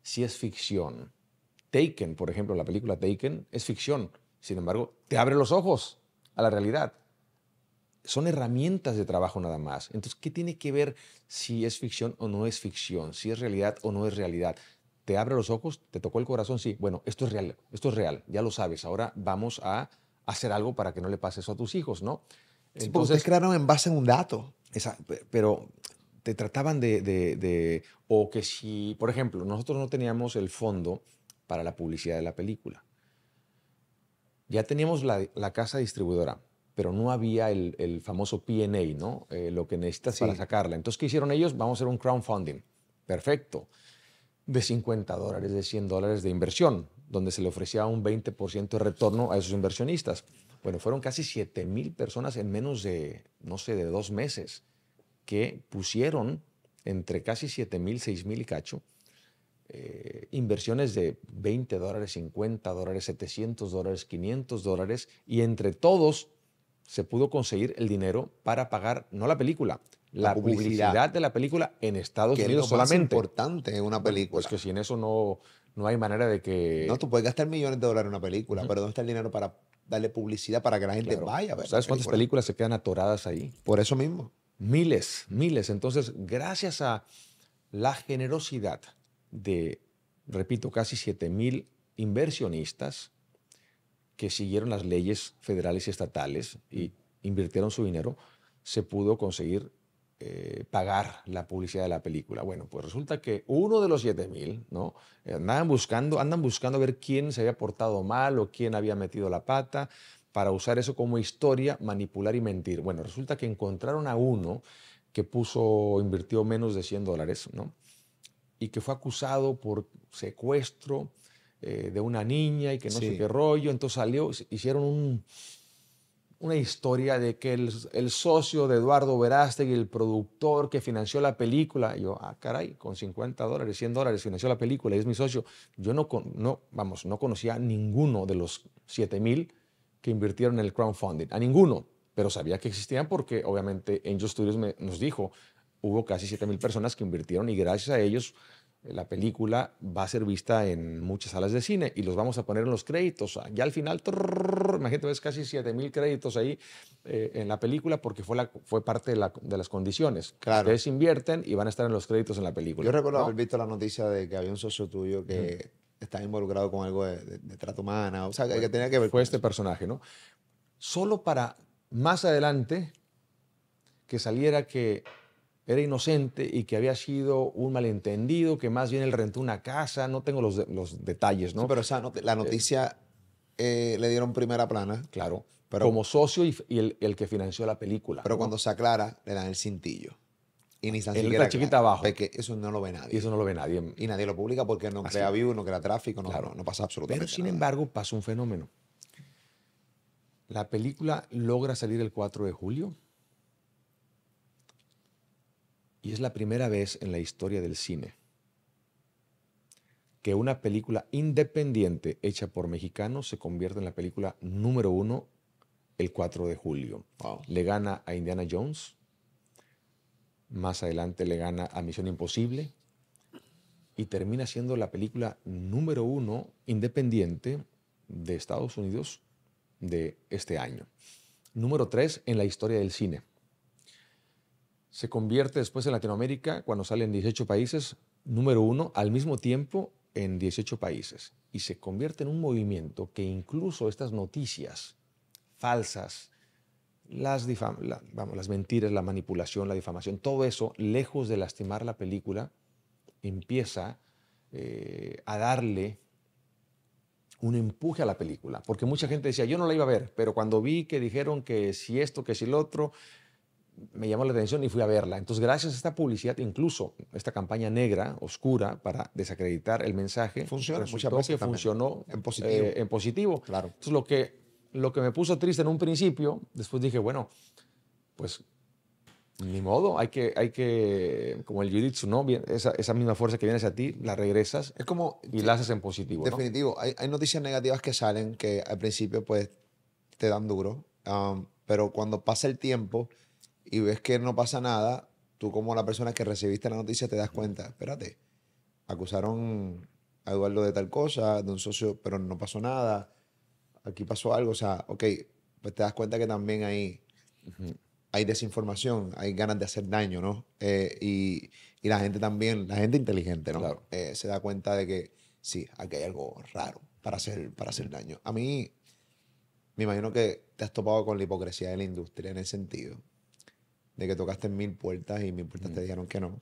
Si es ficción. Taken, por ejemplo, la película Taken es ficción sin embargo, te abre los ojos a la realidad. Son herramientas de trabajo nada más. Entonces, ¿qué tiene que ver si es ficción o no es ficción? Si es realidad o no es realidad. Te abre los ojos, te tocó el corazón, sí. Bueno, esto es real, esto es real, ya lo sabes. Ahora vamos a hacer algo para que no le pase eso a tus hijos, ¿no? Sí, Entonces, crearon en base a un dato. pero te trataban de... O que si, por ejemplo, nosotros no teníamos el fondo para la publicidad de la película ya teníamos la, casa distribuidora, pero no había el, el famoso PA, ¿no? Eh, lo que necesitas para sacarla. Entonces, ¿qué hicieron ellos? Vamos a hacer un crowdfunding. Perfecto. De 50 dólares, de 100 dólares de inversión, donde se le ofrecía un 20% de retorno a esos inversionistas. Bueno, fueron casi 7 mil personas en menos de, no sé, de dos meses que pusieron entre casi 7 mil, mil y cacho eh, inversiones de 20 dólares, 50 dólares, 700 dólares, 500 dólares y entre todos se pudo conseguir el dinero para pagar, no la película, la, publicidad. de la película en Estados Unidos es lo más solamente. importante en una película. Es que sin eso no, no hay manera de que... No, tú puedes gastar millones de dólares en una película, pero ¿dónde está el dinero para darle publicidad para que la gente vaya a ver? ¿Sabes cuántas películas se quedan atoradas ahí? Por eso mismo. Miles, miles. Entonces, gracias a la generosidad de, repito, casi 7.000 inversionistas que siguieron las leyes federales y estatales y invirtieron su dinero, se pudo conseguir eh, pagar la publicidad de la película. Bueno, pues resulta que uno de los 7000, ¿no? Andaban buscando, andan buscando a ver quién se había portado mal o quién había metido la pata para usar eso como historia, manipular y mentir. Bueno, resulta que encontraron a uno que puso, invirtió menos de 100 dólares, ¿no? y que fue acusado por secuestro eh, de una niña y que no sé qué rollo. Entonces salió, hicieron una historia de que el, socio de Eduardo Verástegui, el productor que financió la película, yo, ah, caray, con 50 dólares, 100 dólares financió la película y es mi socio. Yo no, no vamos, no conocía a ninguno de los 7 mil que invirtieron en el crowdfunding, a ninguno, pero sabía que existían porque obviamente Angel Studios me, nos dijo, hubo casi 7.000 personas que invirtieron y gracias a ellos eh, la película va a ser vista en muchas salas de cine y los vamos a poner en los créditos. Ah, ya al final, imagínate, ves casi 7000 créditos ahí eh, en la película porque fue, la, fue parte de, las condiciones. Claro. Ustedes invierten y van a estar en los créditos en la película. Yo recuerdo haber visto la noticia de que había un socio tuyo que estaba involucrado con algo de, trato humana, o sea, que, tenía que ver con este personaje, ¿no? Solo para más adelante que saliera que era inocente y que había sido un malentendido, que más bien él rentó una casa, no tengo los, detalles, ¿no? pero esa la eh, noticia eh, le dieron primera plana. Claro, como socio y, el, que financió la película. Pero cuando se aclara, le dan el cintillo. Y ni tan siquiera chiquita abajo. que eso no lo ve nadie. Y eso no lo ve nadie. Y nadie lo publica porque no crea vivo, no crea tráfico, no, claro. no, pasa absolutamente nada. Pero sin embargo pasó un fenómeno. La película logra salir el 4 de julio y es la primera vez en la historia del cine que una película independiente hecha por mexicanos se convierte en la película número uno el 4 de julio. Le gana a Indiana Jones, más adelante le gana a Misión Imposible y termina siendo la película número uno independiente de Estados Unidos de este año. Número tres en la historia del cine se convierte después en Latinoamérica, cuando en 18 países, número uno, al mismo tiempo en 18 países. Y se convierte en un movimiento que incluso estas noticias falsas, las, las mentiras, la manipulación, la difamación, todo eso, lejos de lastimar la película, empieza eh, a darle un empuje a la película. Porque mucha gente decía, yo no la iba a ver, pero cuando vi que dijeron que si esto, que si lo otro, me llamó la atención y fui a verla. Entonces, gracias a esta publicidad, incluso esta campaña negra, oscura, para desacreditar el mensaje, Funciona, muchas veces funcionó en positivo. Eh, en positivo. Claro. Entonces, lo que, lo que me puso triste en un principio, después dije, bueno, pues ni modo, hay que, hay que como el jiu-jitsu, ¿no? Esa, esa, misma fuerza que viene hacia ti, la regresas es como, y la haces en positivo. Definitivo, hay, noticias negativas que salen que al principio pues te dan duro, pero cuando pasa el tiempo y ves que no pasa nada, tú como la persona que recibiste la noticia te das cuenta, espérate, acusaron a Eduardo de tal cosa, de un socio, pero no pasó nada, aquí pasó algo, o sea, ok, pues te das cuenta que también hay, hay desinformación, hay ganas de hacer daño, ¿no? Eh, y, y, la gente también, la gente inteligente, ¿no? Claro. Eh, se da cuenta de que sí, aquí hay algo raro para hacer, para hacer daño. A mí, me imagino que te has topado con la hipocresía de la industria en ese sentido de que tocaste mil puertas y mil puertas te dijeron que no.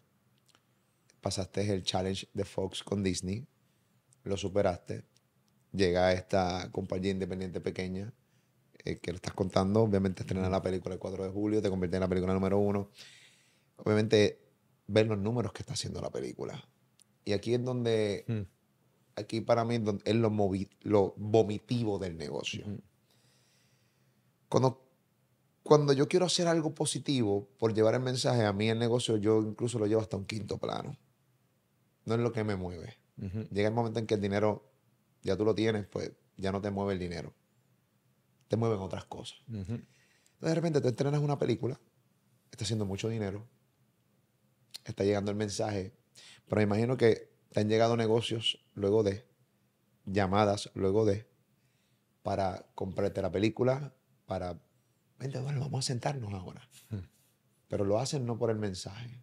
Pasaste el challenge de Fox con Disney, lo superaste. Llega a esta compañía independiente pequeña eh, que lo estás contando. Obviamente estrena la película el 4 de julio, te convierte en la película número uno. Obviamente ver los números que está haciendo la película. Y aquí es donde, mm. aquí para mí es, lo, lo, vomitivo del negocio. Cuando cuando yo quiero hacer algo positivo por llevar el mensaje, a mí el negocio yo incluso lo llevo hasta un quinto plano. No es lo que me mueve. Llega el momento en que el dinero, ya tú lo tienes, pues ya no te mueve el dinero. Te mueven otras cosas. Entonces de repente tú entrenas una película, está haciendo mucho dinero, está llegando el mensaje, pero me imagino que te han llegado negocios luego de, llamadas luego de, para comprarte la película, para bueno, vamos a sentarnos ahora. Hmm. Pero lo hacen no por el mensaje,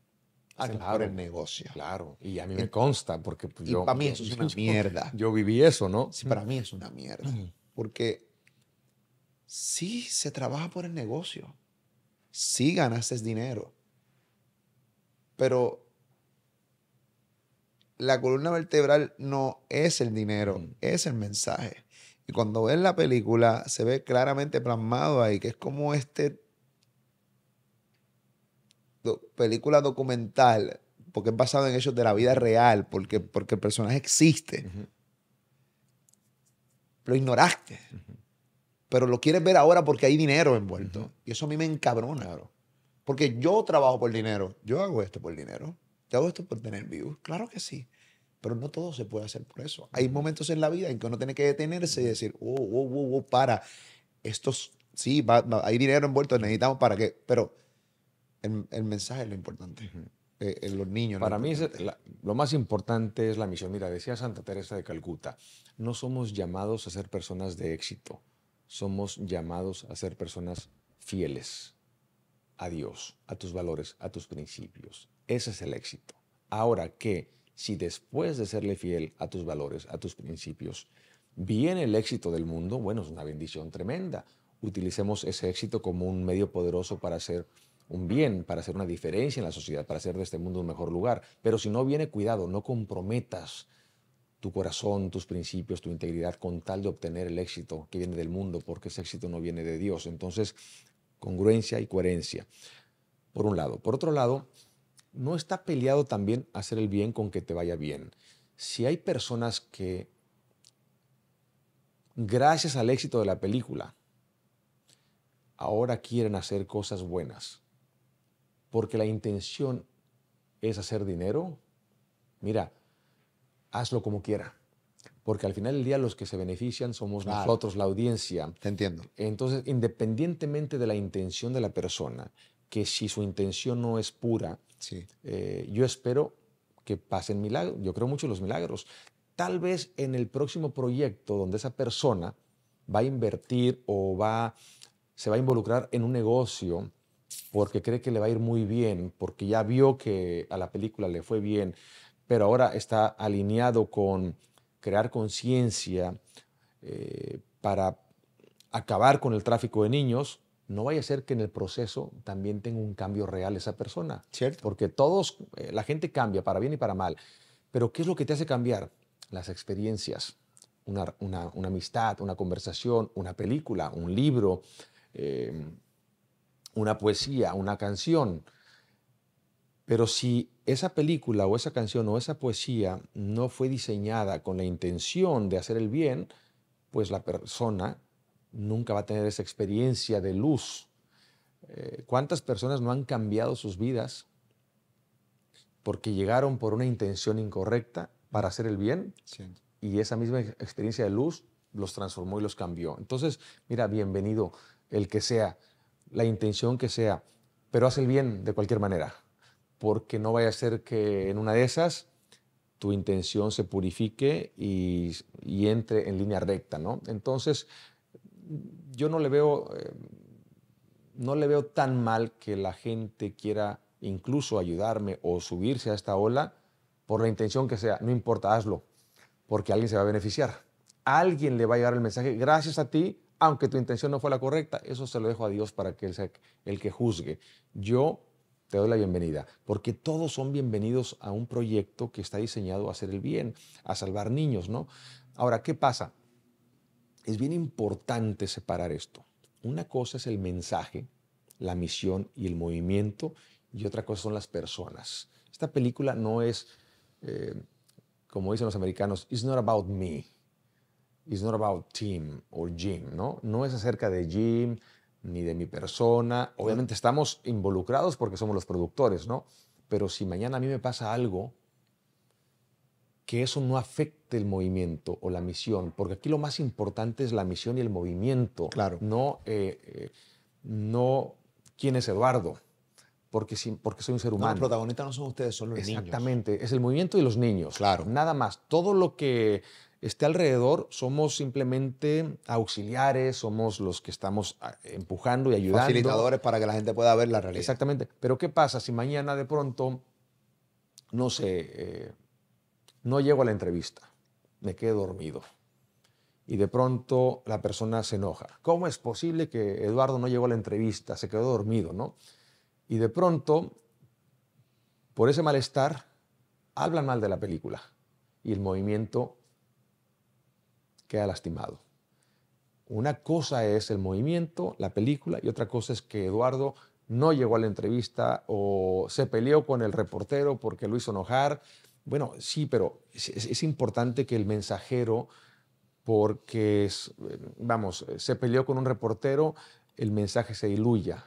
ah, por el negocio. Claro, y a mí me eh, consta, porque pues, y yo, para mí es una mierda. Yo viví eso, ¿no? para mí es una mierda, porque sí se trabaja por el negocio, sí ganaste dinero, pero la columna vertebral no es el dinero, hmm. es el mensaje. Y cuando ves la película, se ve claramente plasmado ahí, que es como este película documental, porque es basado en hechos de la vida real, porque, porque el personaje existe. Lo ignoraste. Pero lo quieres ver ahora porque hay dinero envuelto. Y eso a mí me encabrona. bro. Porque yo trabajo por dinero. Yo hago esto por dinero. Yo hago esto por tener views. Claro que sí. Pero no todo se puede hacer por eso. Hay momentos en la vida en que uno tiene que detenerse y decir, oh, oh, oh, oh para. Estos, sí, hay dinero envuelto, necesitamos para qué. Pero el, mensaje es lo importante. Eh, los niños. Para mí lo más importante es la misión. Mira, decía Santa Teresa de Calcuta, no somos llamados a ser personas de éxito, somos llamados a ser personas fieles a Dios, a tus valores, a tus principios. Ese es el éxito. Ahora que si después de serle fiel a tus valores, a tus principios, viene el éxito del mundo, bueno, es una bendición tremenda. Utilicemos ese éxito como un medio poderoso para hacer un bien, para hacer una diferencia en la sociedad, para hacer de este mundo un mejor lugar. Pero si no viene, cuidado, no comprometas tu corazón, tus principios, tu integridad con tal de obtener el éxito que viene del mundo, porque ese éxito no viene de Dios. Entonces, congruencia y coherencia, por un lado. Por otro lado, no está peleado también hacer el bien con que te vaya bien. Si hay personas que, gracias al éxito de la película, ahora quieren hacer cosas buenas, porque la intención es hacer dinero, mira, hazlo como quiera. Porque al final del día los que se benefician somos nosotros, la audiencia. Te entiendo. Entonces, independientemente de la intención de la persona, que si su intención no es pura, Sí. Eh, yo espero que pasen milagros. Yo creo mucho en los milagros. Tal vez en el próximo proyecto donde esa persona va a invertir o va, se va a involucrar en un negocio porque cree que le va a ir muy bien, porque ya vio que a la película le fue bien, pero ahora está alineado con crear conciencia eh, para acabar con el tráfico de niños, no vaya a ser que en el proceso también tenga un cambio real esa persona. Cierto. Porque todos, eh, la gente cambia para bien y para mal. Pero ¿qué es lo que te hace cambiar? Las experiencias, una, amistad, una conversación, una película, un libro, eh, una poesía, una canción. Pero si esa película o esa canción o esa poesía no fue diseñada con la intención de hacer el bien, pues la persona nunca va a tener esa experiencia de luz. Eh, ¿Cuántas personas no han cambiado sus vidas porque llegaron por una intención incorrecta para hacer el bien? Y esa misma experiencia de luz los transformó y los cambió. Entonces, mira, bienvenido el que sea, la intención que sea, pero haz el bien de cualquier manera, porque no vaya a ser que en una de esas tu intención se purifique y, y entre en línea recta, ¿no? Entonces, yo no le veo, eh, no le veo tan mal que la gente quiera incluso ayudarme o subirse a esta ola por la intención que sea. No importa, hazlo, porque alguien se va a beneficiar. alguien le va a llegar el mensaje, gracias a ti, aunque tu intención no fue la correcta. Eso se lo dejo a Dios para que Él sea el que juzgue. Yo te doy la bienvenida, porque todos son bienvenidos a un proyecto que está diseñado a hacer el bien, a salvar niños, ¿no? Ahora, ¿qué pasa? es bien importante separar esto. Una cosa es el mensaje, la misión y el movimiento, y otra cosa son las personas. Esta película no es, eh, como dicen los americanos, it's not about me, it's not about team o Jim, ¿no? No es acerca de Jim ni de mi persona. Obviamente estamos involucrados porque somos los productores, ¿no? Pero si mañana a mí me pasa algo, que eso no afecte el movimiento o la misión, porque aquí lo más importante es la misión y el movimiento, claro. no, eh, eh, no quién es Eduardo, porque, porque soy un ser humano. No, los protagonistas no son ustedes, son los niños. Exactamente, es el movimiento y los niños. Claro. Nada más, todo lo que esté alrededor somos simplemente auxiliares, somos los que estamos ah, empujando y ayudando. Facilitadores para que la gente pueda ver la realidad. Exactamente, pero ¿qué pasa si mañana de pronto, no sé... Eh, no llego a la entrevista, me quedé dormido. Y de pronto la persona se enoja. ¿Cómo es posible que Eduardo no llegó a la entrevista? Se quedó dormido, ¿no? Y de pronto, por ese malestar, hablan mal de la película y el movimiento queda lastimado. Una cosa es el movimiento, la película, y otra cosa es que Eduardo no llegó a la entrevista o se peleó con el reportero porque lo hizo enojar bueno, sí, pero es, importante que el mensajero, porque, vamos, se peleó con un reportero, el mensaje se diluya.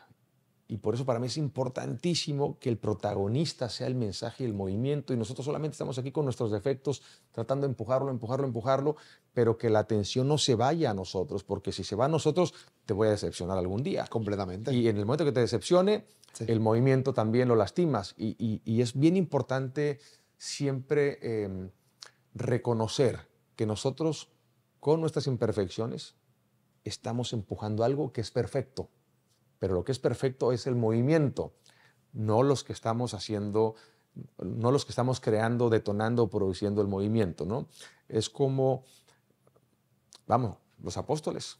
Y por eso para mí es importantísimo que el protagonista sea el mensaje y el movimiento. Y nosotros solamente estamos aquí con nuestros defectos, tratando de empujarlo, empujarlo, empujarlo, pero que la atención no se vaya a nosotros, porque si se va a nosotros, te voy a decepcionar algún día. Completamente. Y en el momento que te decepcione, el movimiento también lo lastimas. y es bien importante siempre em, reconocer que nosotros con nuestras imperfecciones estamos empujando algo que es perfecto, pero lo que es perfecto es el movimiento, no los que estamos haciendo, no los que estamos creando, detonando, produciendo el movimiento, ¿no? Es como, vamos, los apóstoles,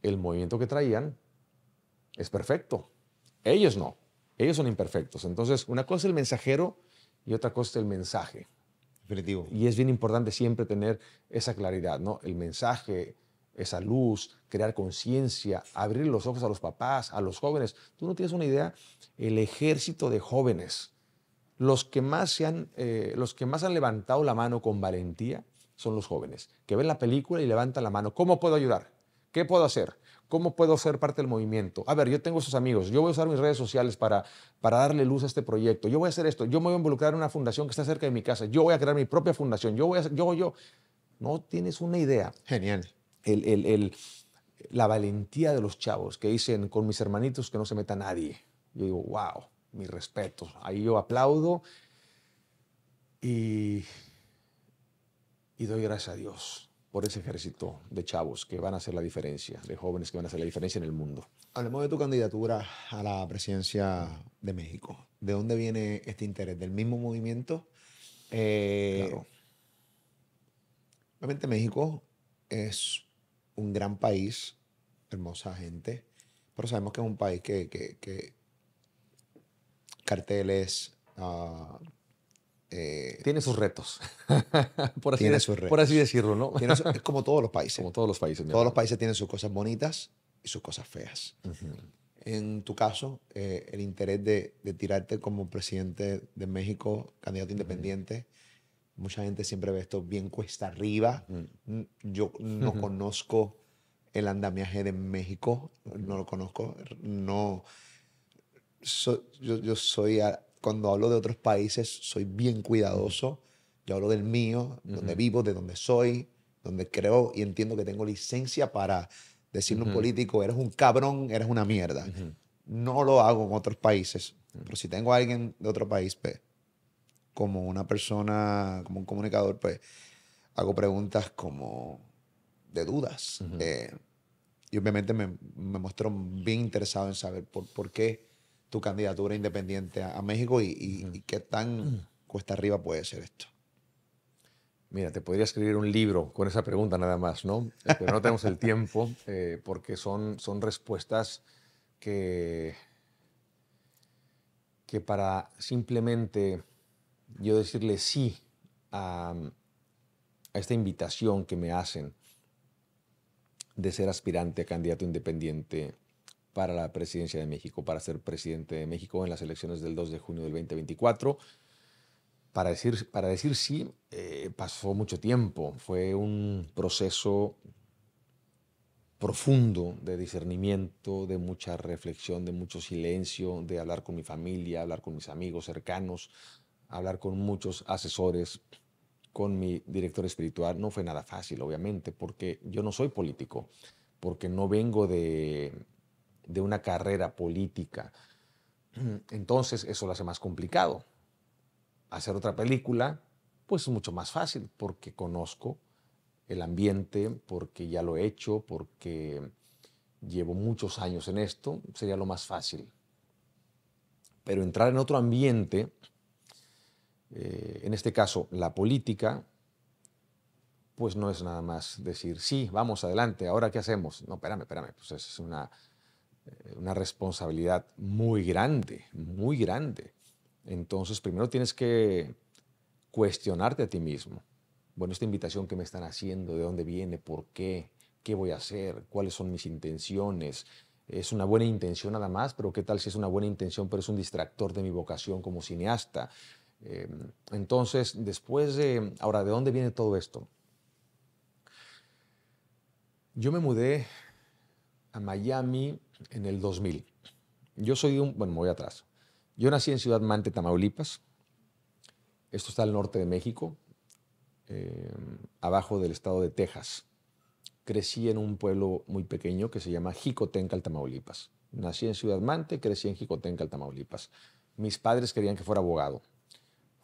el movimiento que traían es perfecto, ellos no, ellos son imperfectos. Entonces, una cosa es el mensajero, y otra cosa es el mensaje. Definitivo. Y es bien importante siempre tener esa claridad, ¿no? El mensaje, esa luz, crear conciencia, abrir los ojos a los papás, a los jóvenes. Tú no tienes una idea, el ejército de jóvenes, los que más, se eh, los que más han levantado la mano con valentía son los jóvenes, que ven la película y levantan la mano. ¿Cómo puedo ayudar? ¿Qué puedo hacer? ¿Cómo puedo ser parte del movimiento? A ver, yo tengo esos amigos, yo voy a usar mis redes sociales para, para darle luz a este proyecto, yo voy a hacer esto, yo me voy a involucrar en una fundación que está cerca de mi casa, yo voy a crear mi propia fundación, yo voy a yo, yo. No tienes una idea. Genial. El, la valentía de los chavos que dicen con mis hermanitos que no se meta nadie. Yo digo, wow, mi respeto. Ahí yo aplaudo y, y doy gracias a Dios por ese ejército de chavos que van a hacer la diferencia, de jóvenes que van a hacer la diferencia en el mundo. Hablemos de tu candidatura a la presidencia de México. ¿De dónde viene este interés? ¿Del mismo movimiento? Eh, claro. Obviamente México es un gran país, hermosa gente, pero sabemos que es un país que, carteles, ah, eh, tiene sus pues, retos, por, así por así decirlo, ¿no? es como todos los países. Como todos los países. Todos los países tienen sus cosas bonitas y sus cosas feas. En tu caso, eh, el interés de, tirarte como presidente de México, candidato independiente, mucha gente siempre ve esto bien cuesta arriba. Mm, yo no conozco el andamiaje de México, no lo conozco, no... yo, yo soy cuando hablo de otros países, soy bien cuidadoso. Yo hablo del mío, donde vivo, de donde soy, donde creo y entiendo que tengo licencia para decirle a un político, eres un cabrón, eres una mierda. No lo hago en otros países. Pero si tengo a alguien de otro país, pues, como una persona, como un comunicador, pues, hago preguntas como de dudas. Eh, y obviamente me, me, mostró bien interesado en saber por, por qué tu candidatura independiente a, México y, qué tan mm. cuesta arriba puede ser esto? Mira, te podría escribir un libro con esa pregunta nada más, ¿no? Pero no tenemos el tiempo eh, porque son, son respuestas que, que para simplemente yo decirle sí a, a esta invitación que me hacen de ser aspirante a candidato independiente para la presidencia de México, para ser presidente de México en las elecciones del 2 de junio del 2024. Para decir, para decir sí, eh, pasó mucho tiempo. Fue un proceso profundo de discernimiento, de mucha reflexión, de mucho silencio, de hablar con mi familia, hablar con mis amigos cercanos, hablar con muchos asesores, con mi director espiritual. No fue nada fácil, obviamente, porque yo no soy político, porque no vengo de de una carrera política. Entonces eso lo hace más complicado. Hacer otra película, pues es mucho más fácil porque conozco el ambiente, porque ya lo he hecho, porque llevo muchos años en esto, sería lo más fácil. Pero entrar en otro ambiente, eh, en este caso la política, pues no es nada más decir, sí, vamos adelante, ahora qué hacemos. No, espérame, espérame, pues es una eh, una responsabilidad muy grande, muy grande. Entonces, primero tienes que cuestionarte a ti mismo. Bueno, esta invitación que me están haciendo, ¿de dónde viene? ¿Por qué? ¿Qué voy a hacer? ¿Cuáles son mis intenciones? Es una buena intención nada más, pero ¿qué tal si es una buena intención, pero es un distractor de mi vocación como cineasta? Em, entonces, después de... Ahora, ¿de dónde viene todo esto? Yo me mudé a Miami en el 2000. Yo soy de un, bueno, me voy atrás. Yo nací en Ciudad Mante, Tamaulipas. Esto está al norte de México, eh, abajo del estado de Texas. Crecí en un pueblo muy pequeño que se llama Jicotencal, Tamaulipas. Nací en Ciudad Mante, crecí en Jicotencal, Tamaulipas. Mis padres querían que fuera abogado.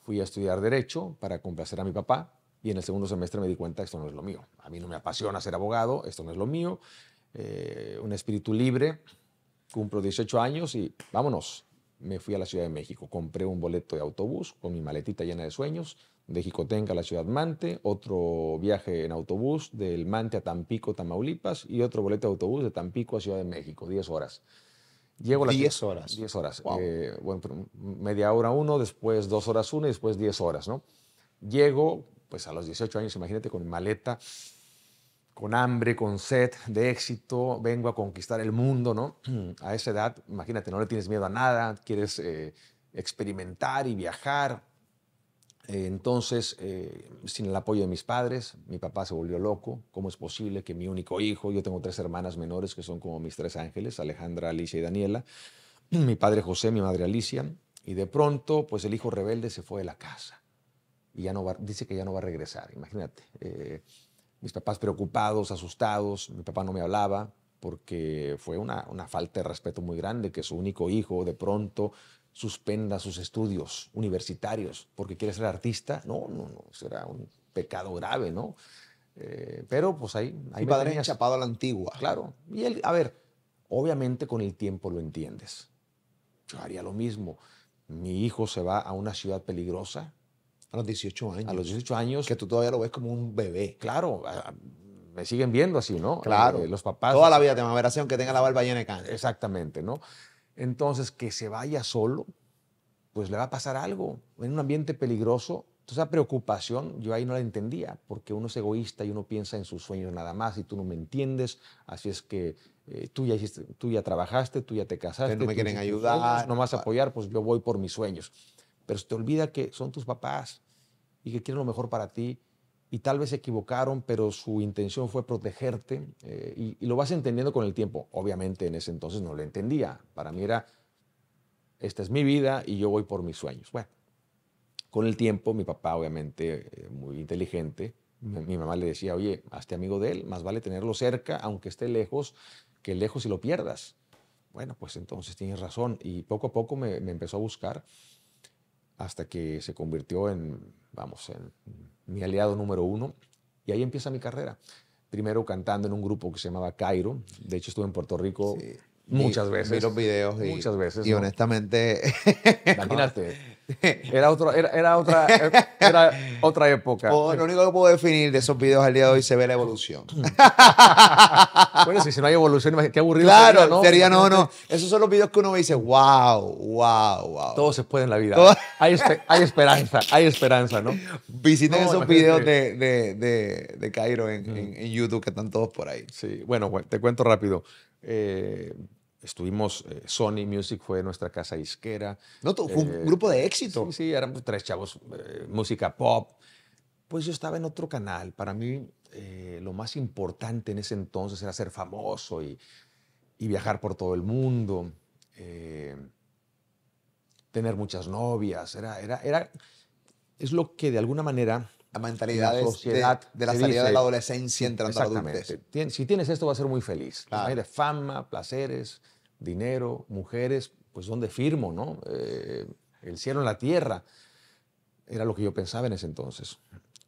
Fui a estudiar Derecho para complacer a mi papá y en el segundo semestre me di cuenta que esto no es lo mío. A mí no me apasiona ser abogado, esto no es lo mío. Eh, un espíritu libre, cumplo 18 años y vámonos. Me fui a la Ciudad de México, compré un boleto de autobús con mi maletita llena de sueños, de Jicotenca a la ciudad Mante, otro viaje en autobús del Mante a Tampico, Tamaulipas, y otro boleto de autobús de Tampico a Ciudad de México, 10 horas. Llego a 10 horas. 10 horas. Eh, bueno, media hora uno, después dos horas uno y después 10 horas, ¿no? Llego, pues a los 18 años, imagínate, con maleta, con hambre, con sed de éxito, vengo a conquistar el mundo, ¿no? A esa edad, imagínate, no le tienes miedo a nada, quieres eh, experimentar y viajar. Eh, entonces, eh, sin el apoyo de mis padres, mi papá se volvió loco. ¿Cómo es posible que mi único hijo, yo tengo tres hermanas menores que son como mis tres ángeles, Alejandra, Alicia y Daniela, mi padre José, mi madre Alicia, y de pronto, pues el hijo rebelde se fue de la casa y ya no dice que ya no va a regresar, imagínate mis papás preocupados, asustados, mi papá no me hablaba porque fue una, falta de respeto muy grande que su único hijo de pronto suspenda sus estudios universitarios porque quiere ser artista. No, no, no, será un pecado grave, ¿no? Eh, pero pues ahí... ahí Mi padre ha chapado a la antigua. Claro. Y él, a ver, obviamente con el tiempo lo entiendes. Yo haría lo mismo. Mi hijo se va a una ciudad peligrosa, a los 18 años. A los 18 años. Que tú todavía lo ves como un bebé. Claro, ah, me siguen viendo así, ¿no? Claro. Eh, los papás. Toda la vida te van a ver aunque tenga la barba llena de cáncer. Exactamente, ¿no? Entonces, que se vaya solo, pues le va a pasar algo. En un ambiente peligroso, entonces, esa preocupación yo ahí no la entendía, porque uno es egoísta y uno piensa en sus sueños nada más y tú no me entiendes, así es que eh, tú, ya tú ya trabajaste, tú ya te casaste. no me quieren ayudar. No más ah. apoyar, pues yo voy por mis sueños. Pero se te olvida que son tus papás y que quieren lo mejor para ti y tal vez se equivocaron, pero su intención fue protegerte eh, y, lo vas entendiendo con el tiempo. Obviamente en ese entonces no lo entendía. Para mí era, esta es mi vida y yo voy por mis sueños. Bueno, con el tiempo mi papá, obviamente eh, muy inteligente, mi, mamá le decía, oye, hazte amigo de él, más vale tenerlo cerca, aunque esté lejos, que lejos y lo pierdas. Bueno, pues entonces tienes razón y poco a poco me empezó a buscar hasta que se convirtió en, vamos, en mi aliado número uno. Y ahí empieza mi carrera. Primero cantando en un grupo que se llamaba Cairo. De hecho, estuve en Puerto Rico Muchas veces. Vi los videos. Y, muchas veces. Y honestamente. Imagínate. Era, era, otra, otra época. lo único que puedo definir de esos videos al día de hoy se ve la evolución. bueno, si, no hay evolución, qué aburrido. ¿no? Esos son los videos que uno me dice, wow, wow, wow. Todo se puede en la vida. hay, esperanza, hay esperanza, ¿no? Visiten esos videos de, Cairo en, YouTube que están todos por ahí. Sí, bueno, te cuento rápido. Eh, Estuvimos, eh, Sony Music fue nuestra casa isquera. No, fue un eh, grupo de eh, éxito. Sí, sí, eran tres chavos, música pop. Pues yo estaba en otro canal. Para mí, lo más importante en ese entonces era ser famoso y, viajar por todo el mundo, tener muchas novias. Era, era, es lo que de alguna manera la mentalidad la sociedad de, la salida de la adolescencia entre Si tienes esto, vas a ser muy feliz. Claro. de fama, placeres, dinero, mujeres, pues ¿dónde firmo? No? Eh, el cielo en la tierra. Era lo que yo pensaba en ese entonces.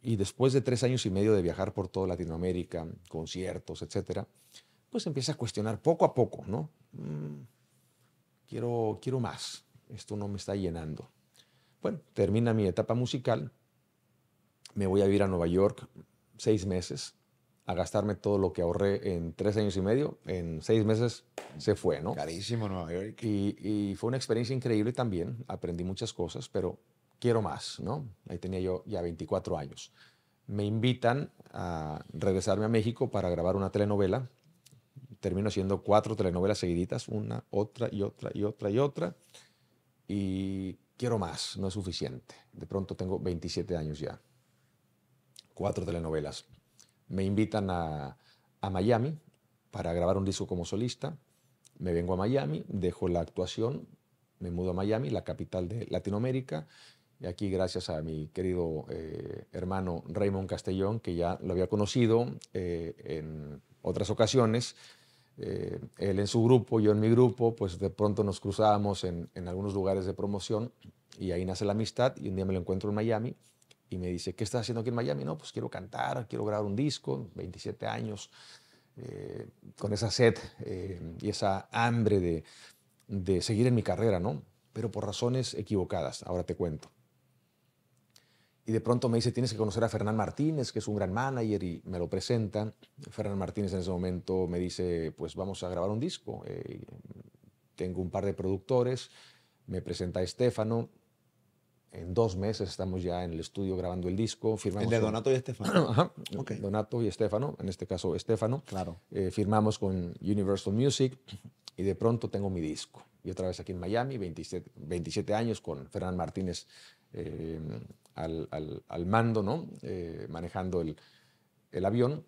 Y después de tres años y medio de viajar por toda Latinoamérica, conciertos, etcétera, pues empieza a cuestionar poco a poco, ¿no? Mm, quiero, quiero más, esto no me está llenando. Bueno, termina mi etapa musical, me voy a vivir a Nueva York seis meses, a gastarme todo lo que ahorré en tres años y medio, en seis meses se fue, ¿no? Carísimo Nueva York. Y, fue una experiencia increíble también, aprendí muchas cosas, pero quiero más, ¿no? Ahí tenía yo ya 24 años. Me invitan a regresarme a México para grabar una telenovela. Termino haciendo cuatro telenovelas seguiditas, una, otra y otra y otra y otra. Y quiero más, no es suficiente. De pronto tengo 27 años ya. Cuatro telenovelas me invitan a, Miami para grabar un disco como solista. Me vengo a Miami, dejo la actuación, me mudo a Miami, la capital de Latinoamérica. Y aquí, gracias a mi querido eh, hermano Raymond Castellón, que ya lo había conocido eh, en otras ocasiones, eh, él en su grupo, yo en mi grupo, pues de pronto nos cruzábamos en, algunos lugares de promoción y ahí nace la amistad y un día me lo encuentro en Miami y me dice, ¿qué estás haciendo aquí en Miami? No, pues quiero cantar, quiero grabar un disco, 27 años, eh, con esa sed eh, y esa hambre de, seguir en mi carrera, ¿no? Pero por razones equivocadas, ahora te cuento. Y de pronto me dice, tienes que conocer a Fernán Martínez, que es un gran manager, y me lo presenta. Fernán Martínez en ese momento me dice, pues vamos a grabar un disco. Eh, tengo un par de productores, me presenta a Estefano, en dos meses estamos ya en el estudio grabando el disco. Firmamos el de Donato y Estefano. Donato y Estefano, en este caso Estefano. Claro. Eh, firmamos con Universal Music y de pronto tengo mi disco. Y otra vez aquí en Miami, 27, 27 años con Fernán Martínez eh, al, mando, ¿no? Eh, manejando el, el avión.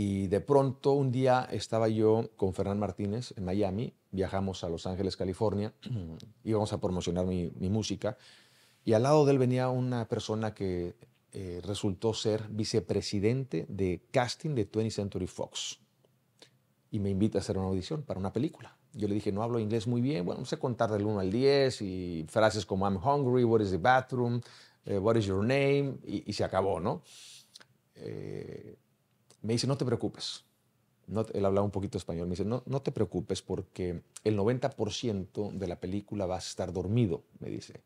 Y de pronto un día estaba yo con Fernán Martínez en Miami, viajamos a Los Ángeles, California, íbamos a promocionar mi, música, y al lado de él venía una persona que eh, resultó ser vicepresidente de casting de 20th Century Fox. Y me invita a hacer una audición para una película. Yo le dije, no hablo inglés muy bien, bueno, sé contar del 1 al 10 y frases como I'm hungry, what is the bathroom, eh, what is your name, y, y se acabó, ¿no? Eh, me dice, no te preocupes. él hablaba un poquito español, me dice, no, no te preocupes porque el 90% de la película vas a estar dormido, me dice.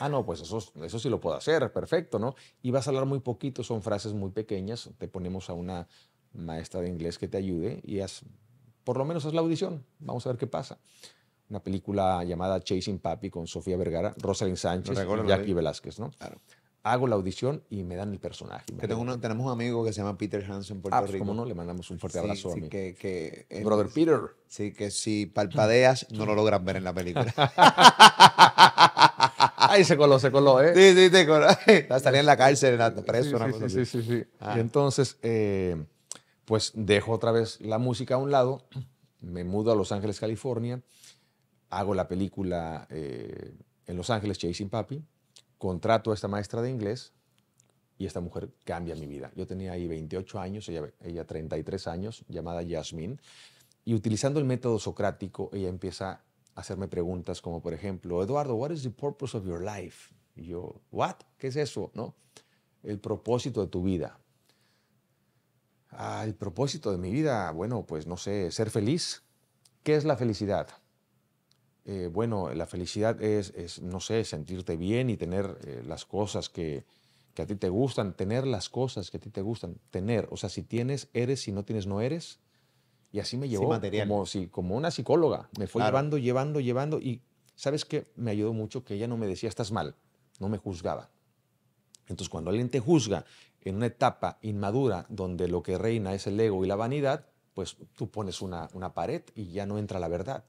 Ah, no, pues eso, eso sí lo puedo hacer, perfecto, ¿no? Y vas a hablar muy poquito, son frases muy pequeñas, te ponemos a una maestra de inglés que te ayude y haz, por lo menos haz la audición, vamos a ver qué pasa. Una película llamada Chasing Papi con Sofía Vergara, Rosalind Sánchez y Jackie Velázquez, ¿no? Claro hago la audición y me dan el personaje. Tengo tenemos un amigo que se llama Peter Hansen por Puerto ah, pues, no, le mandamos un fuerte abrazo a mí. Que, Brother Peter. Sí, que si palpadeas no lo logran ver en la película. Ahí se coló, se coló, ¿eh? Sí, sí, te coló. Estaría en la cárcel, en la presa, sí, Sí, sí, ah. sí. Y entonces, eh, pues dejo otra vez la música a un lado, me mudo a Los Ángeles, California, hago la película eh, en Los Ángeles, Chasing Papi, contrato a esta maestra de inglés y esta mujer cambia mi vida. Yo tenía ahí 28 años, ella, ella 33 años, llamada Yasmin, y utilizando el método socrático, ella empieza a hacerme preguntas como, por ejemplo, Eduardo, what is the purpose of your life? Y yo, what? ¿Qué es eso? ¿No? El propósito de tu vida. Ah, el propósito de mi vida, bueno, pues no sé, ser feliz. ¿Qué es la felicidad? Eh, bueno, la felicidad es, no sé, sentirte bien y tener eh, las cosas que, que, a ti te gustan, tener las cosas que a ti te gustan, tener, o sea, si tienes, eres, si no tienes, no eres. Y así me llevó, como, como una psicóloga, me fue llevando, llevando, llevando. Y sabes que me ayudó mucho que ella no me decía, estás mal, no me juzgaba. Entonces, cuando alguien te juzga en una etapa inmadura donde lo que reina es el ego y la vanidad, pues tú pones una, una pared y ya no entra la verdad.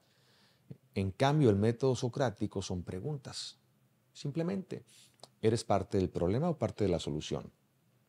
En cambio, el método socrático son preguntas. Simplemente, ¿eres parte del problema o parte de la solución?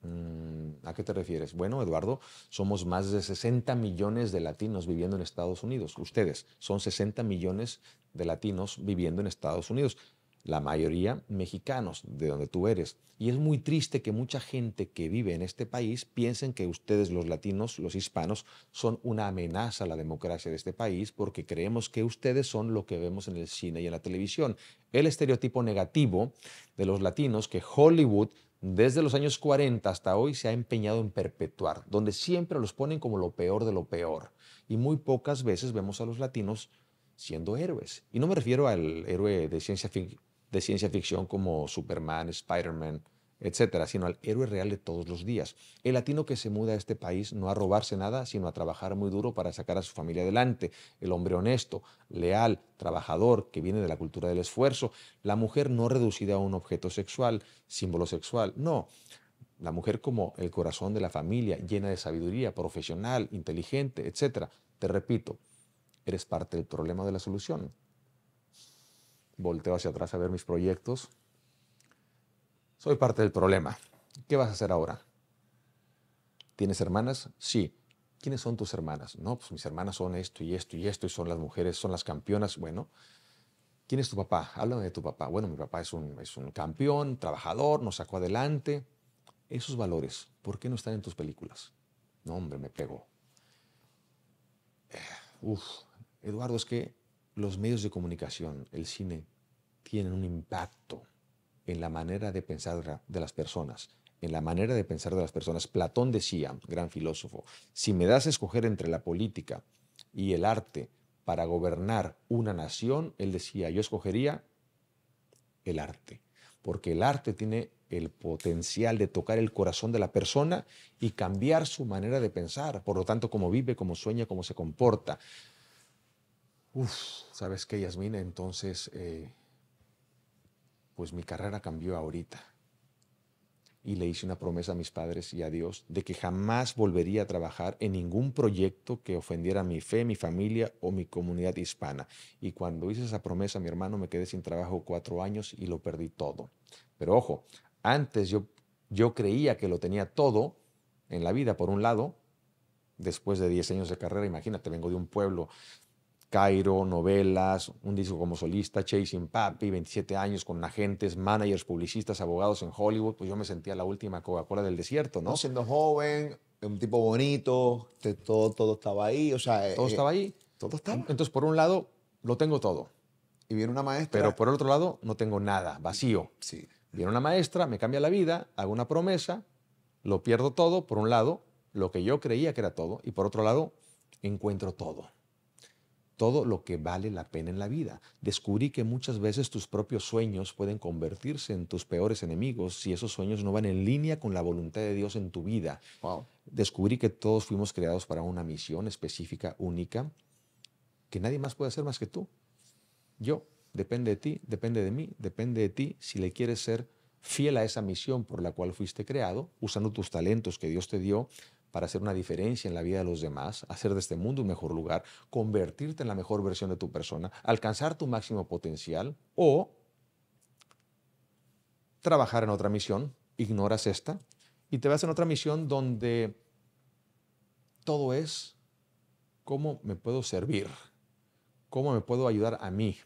Mm, ¿A qué te refieres? Bueno, Eduardo, somos más de 60 millones de latinos viviendo en Estados Unidos. Ustedes son 60 millones de latinos viviendo en Estados Unidos la mayoría mexicanos, de donde tú eres. Y es muy triste que mucha gente que vive en este país piensen que ustedes los latinos, los hispanos, son una amenaza a la democracia de este país porque creemos que ustedes son lo que vemos en el cine y en la televisión. El estereotipo negativo de los latinos que Hollywood desde los años 40 hasta hoy se ha empeñado en perpetuar, donde siempre los ponen como lo peor de lo peor. Y muy pocas veces vemos a los latinos siendo héroes. Y no me refiero al héroe de ciencia ficción de ciencia ficción como Superman, Spider-Man, etcétera, sino al héroe real de todos los días. El latino que se muda a este país no a robarse nada, sino a trabajar muy duro para sacar a su familia adelante. El hombre honesto, leal, trabajador, que viene de la cultura del esfuerzo. La mujer no reducida a un objeto sexual, símbolo sexual. No. La mujer como el corazón de la familia, llena de sabiduría, profesional, inteligente, etcétera. Te repito, eres parte del problema de la solución volteo hacia atrás a ver mis proyectos. Soy parte del problema. ¿Qué vas a hacer ahora? ¿Tienes hermanas? Sí. ¿Quiénes son tus hermanas? No, pues mis hermanas son esto y esto y esto y son las mujeres, son las campeonas. Bueno, ¿quién es tu papá? Háblame de tu papá. Bueno, mi papá es un, es un campeón, trabajador, nos sacó adelante. Esos valores, ¿por qué no están en tus películas? No, hombre, me pegó. Eh, uf, Eduardo, es que los medios de comunicación, el cine, tienen un impacto en la manera de pensar de las personas, en la manera de pensar de las personas. Platón decía, gran filósofo, si me das a escoger entre la política y el arte para gobernar una nación, él decía, yo escogería el arte, porque el arte tiene el potencial de tocar el corazón de la persona y cambiar su manera de pensar, por lo tanto, cómo vive, cómo sueña, cómo se comporta. Uf, ¿sabes qué, Yasmina? Entonces, eh, pues mi carrera cambió ahorita. Y le hice una promesa a mis padres y a Dios de que jamás volvería a trabajar en ningún proyecto que ofendiera mi fe, mi familia o mi comunidad hispana. Y cuando hice esa promesa, mi hermano, me quedé sin trabajo cuatro años y lo perdí todo. Pero ojo, antes yo, yo creía que lo tenía todo en la vida, por un lado, después de 10 años de carrera, imagínate, vengo de un pueblo Cairo, novelas, un disco como solista, Chasing Papi, 27 años con agentes, managers, publicistas, abogados en Hollywood, pues yo me sentía la última Coca-Cola del desierto, ¿no? Siendo joven, un tipo bonito, todo, todo estaba ahí, o sea... Todo eh, estaba ahí. Todo estaba. Entonces, por un lado, lo tengo todo. Y viene una maestra... Pero por el otro lado, no tengo nada, vacío. Sí. Viene una maestra, me cambia la vida, hago una promesa, lo pierdo todo, por un lado, lo que yo creía que era todo, y por otro lado, encuentro todo todo lo que vale la pena en la vida. Descubrí que muchas veces tus propios sueños pueden convertirse en tus peores enemigos si esos sueños no van en línea con la voluntad de Dios en tu vida. Descubrí que todos fuimos creados para una misión específica, única, que nadie más puede hacer más que tú. Yo, depende de ti, depende de mí, depende de ti si le quieres ser fiel a esa misión por la cual fuiste creado, usando tus talentos que Dios te dio, para hacer una diferencia en la vida de los demás, hacer de este mundo un mejor lugar, convertirte en la mejor versión de tu persona, alcanzar tu máximo potencial o trabajar en otra misión, ignoras esta y te vas en otra misión donde todo es cómo me puedo servir, cómo me puedo ayudar a mí.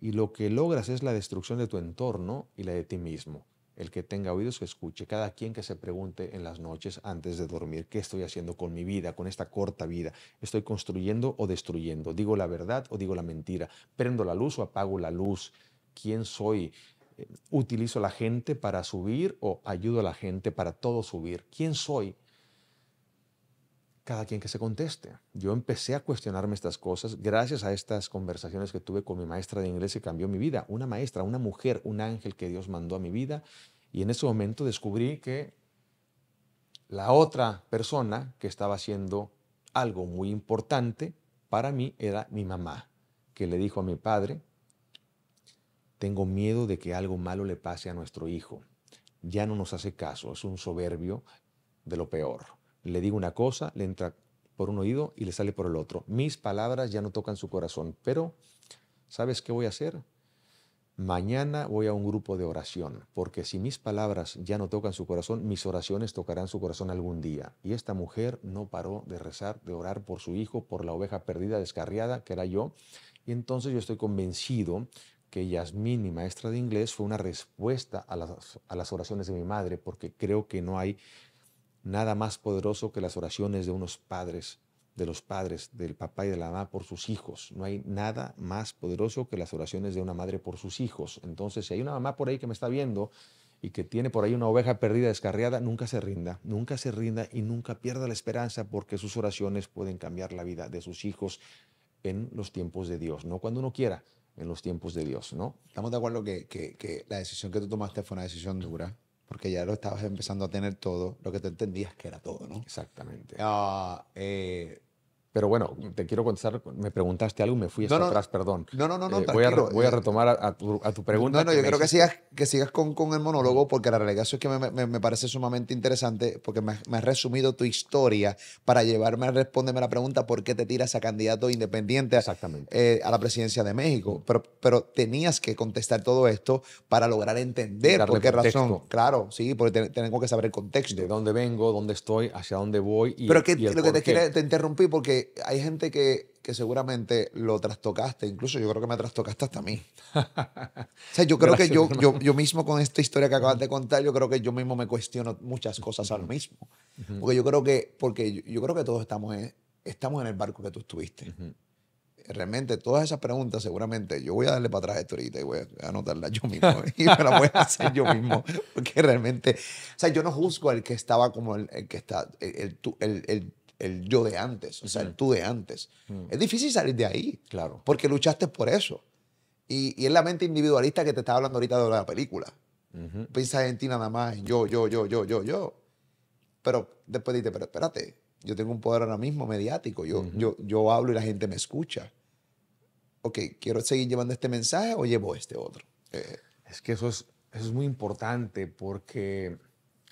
Y lo que logras es la destrucción de tu entorno y la de ti mismo. El que tenga oídos que escuche, cada quien que se pregunte en las noches antes de dormir, ¿qué estoy haciendo con mi vida, con esta corta vida? ¿Estoy construyendo o destruyendo? ¿Digo la verdad o digo la mentira? ¿Prendo la luz o apago la luz? ¿Quién soy? Eh, ¿Utilizo la gente para subir o ayudo a la gente para todo subir? ¿Quién soy? cada quien que se conteste. Yo empecé a cuestionarme estas cosas gracias a estas conversaciones que tuve con mi maestra de inglés que cambió mi vida. Una maestra, una mujer, un ángel que Dios mandó a mi vida. Y en ese momento descubrí que la otra persona que estaba haciendo algo muy importante para mí era mi mamá, que le dijo a mi padre, tengo miedo de que algo malo le pase a nuestro hijo. Ya no nos hace caso, es un soberbio de lo peor. Le digo una cosa, le entra por un oído y le sale por el otro. Mis palabras ya no tocan su corazón, pero ¿sabes qué voy a hacer? Mañana voy a un grupo de oración, porque si mis palabras ya no tocan su corazón, mis oraciones tocarán su corazón algún día. Y esta mujer no paró de rezar, de orar por su hijo, por la oveja perdida, descarriada, que era yo. Y entonces yo estoy convencido que Yasmín, mi maestra de inglés, fue una respuesta a las, a las oraciones de mi madre, porque creo que no hay nada más poderoso que las oraciones de unos padres, de los padres, del papá y de la mamá por sus hijos. No hay nada más poderoso que las oraciones de una madre por sus hijos. Entonces, si hay una mamá por ahí que me está viendo y que tiene por ahí una oveja perdida, descarriada, nunca se rinda, nunca se rinda y nunca pierda la esperanza porque sus oraciones pueden cambiar la vida de sus hijos en los tiempos de Dios, no cuando uno quiera, en los tiempos de Dios, ¿no? Estamos de acuerdo que, que la decisión que tú tomaste fue una decisión dura, porque ya lo estabas empezando a tener todo, lo que te entendías que era todo, ¿no? Exactamente. Ah... eh, pero bueno, te quiero contestar, me preguntaste algo y me fui atrás, perdón. No, no, no, no eh, voy, a, voy, a, retomar a, tu, pregunta. No, no, yo creo que sigas, que sigas con, con el monólogo porque la realidad es que me, me, parece sumamente interesante porque me, has resumido tu historia para llevarme a responderme la pregunta por qué te tiras a candidato independiente Exactamente. Eh, a la presidencia de México. Pero, pero tenías que contestar todo esto para lograr entender por qué razón. Claro, sí, porque tengo que saber el contexto. De dónde vengo, dónde estoy, hacia dónde voy. pero que, lo que te interrumpí porque hay gente que, que seguramente lo trastocaste, incluso yo creo que me trastocaste hasta a mí. o sea, yo creo que yo, yo, yo, mismo con esta historia que acabas de contar, yo creo que yo mismo me cuestiono muchas cosas lo mismo. Porque yo creo que, porque yo, creo que todos estamos en, estamos en el barco que tú estuviste. realmente todas esas preguntas seguramente yo voy a darle para atrás esto ahorita y voy a anotarlas yo mismo y me las voy a hacer yo mismo porque realmente o sea yo no juzgo al que estaba como el, que está el, el, el, el yo de antes, o sea, el tú de antes. Mm. Es difícil salir de ahí. Claro. Porque luchaste por eso. Y, es la mente individualista que te estaba hablando ahorita de la película. piensa en ti nada más, yo, yo, yo, yo, yo, yo. Pero después dices, pero espérate, yo tengo un poder ahora mismo mediático. Yo, yo, yo hablo y la gente me escucha. Ok, ¿quiero seguir llevando este mensaje o llevo este otro? Eh, es que eso es, eso es muy importante porque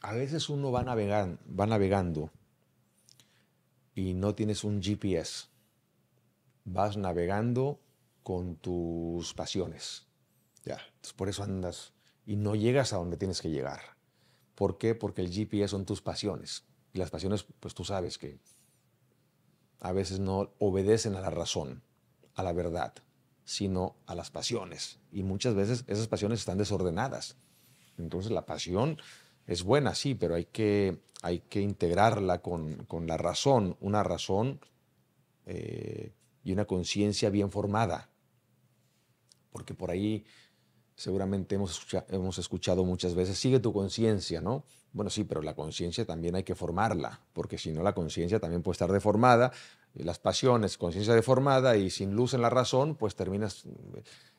a veces uno va, va navegando y no tienes un GPS. Vas navegando con tus pasiones. Ya, Entonces, por eso andas y no llegas a donde tienes que llegar. ¿Por qué? Porque el GPS son tus pasiones. Y las pasiones, pues tú sabes que a veces no obedecen a la razón, a la verdad, sino a las pasiones. Y muchas veces esas pasiones están desordenadas. Entonces la pasión es buena, sí, pero hay que, hay que integrarla con, la razón, una razón eh, y una conciencia bien formada. Porque por ahí seguramente hemos, hemos escuchado muchas veces, sigue tu conciencia, ¿no? Bueno, sí, pero la conciencia también hay que formarla, porque si no la conciencia también puede estar deformada, las pasiones, conciencia deformada y sin luz en la razón, pues terminas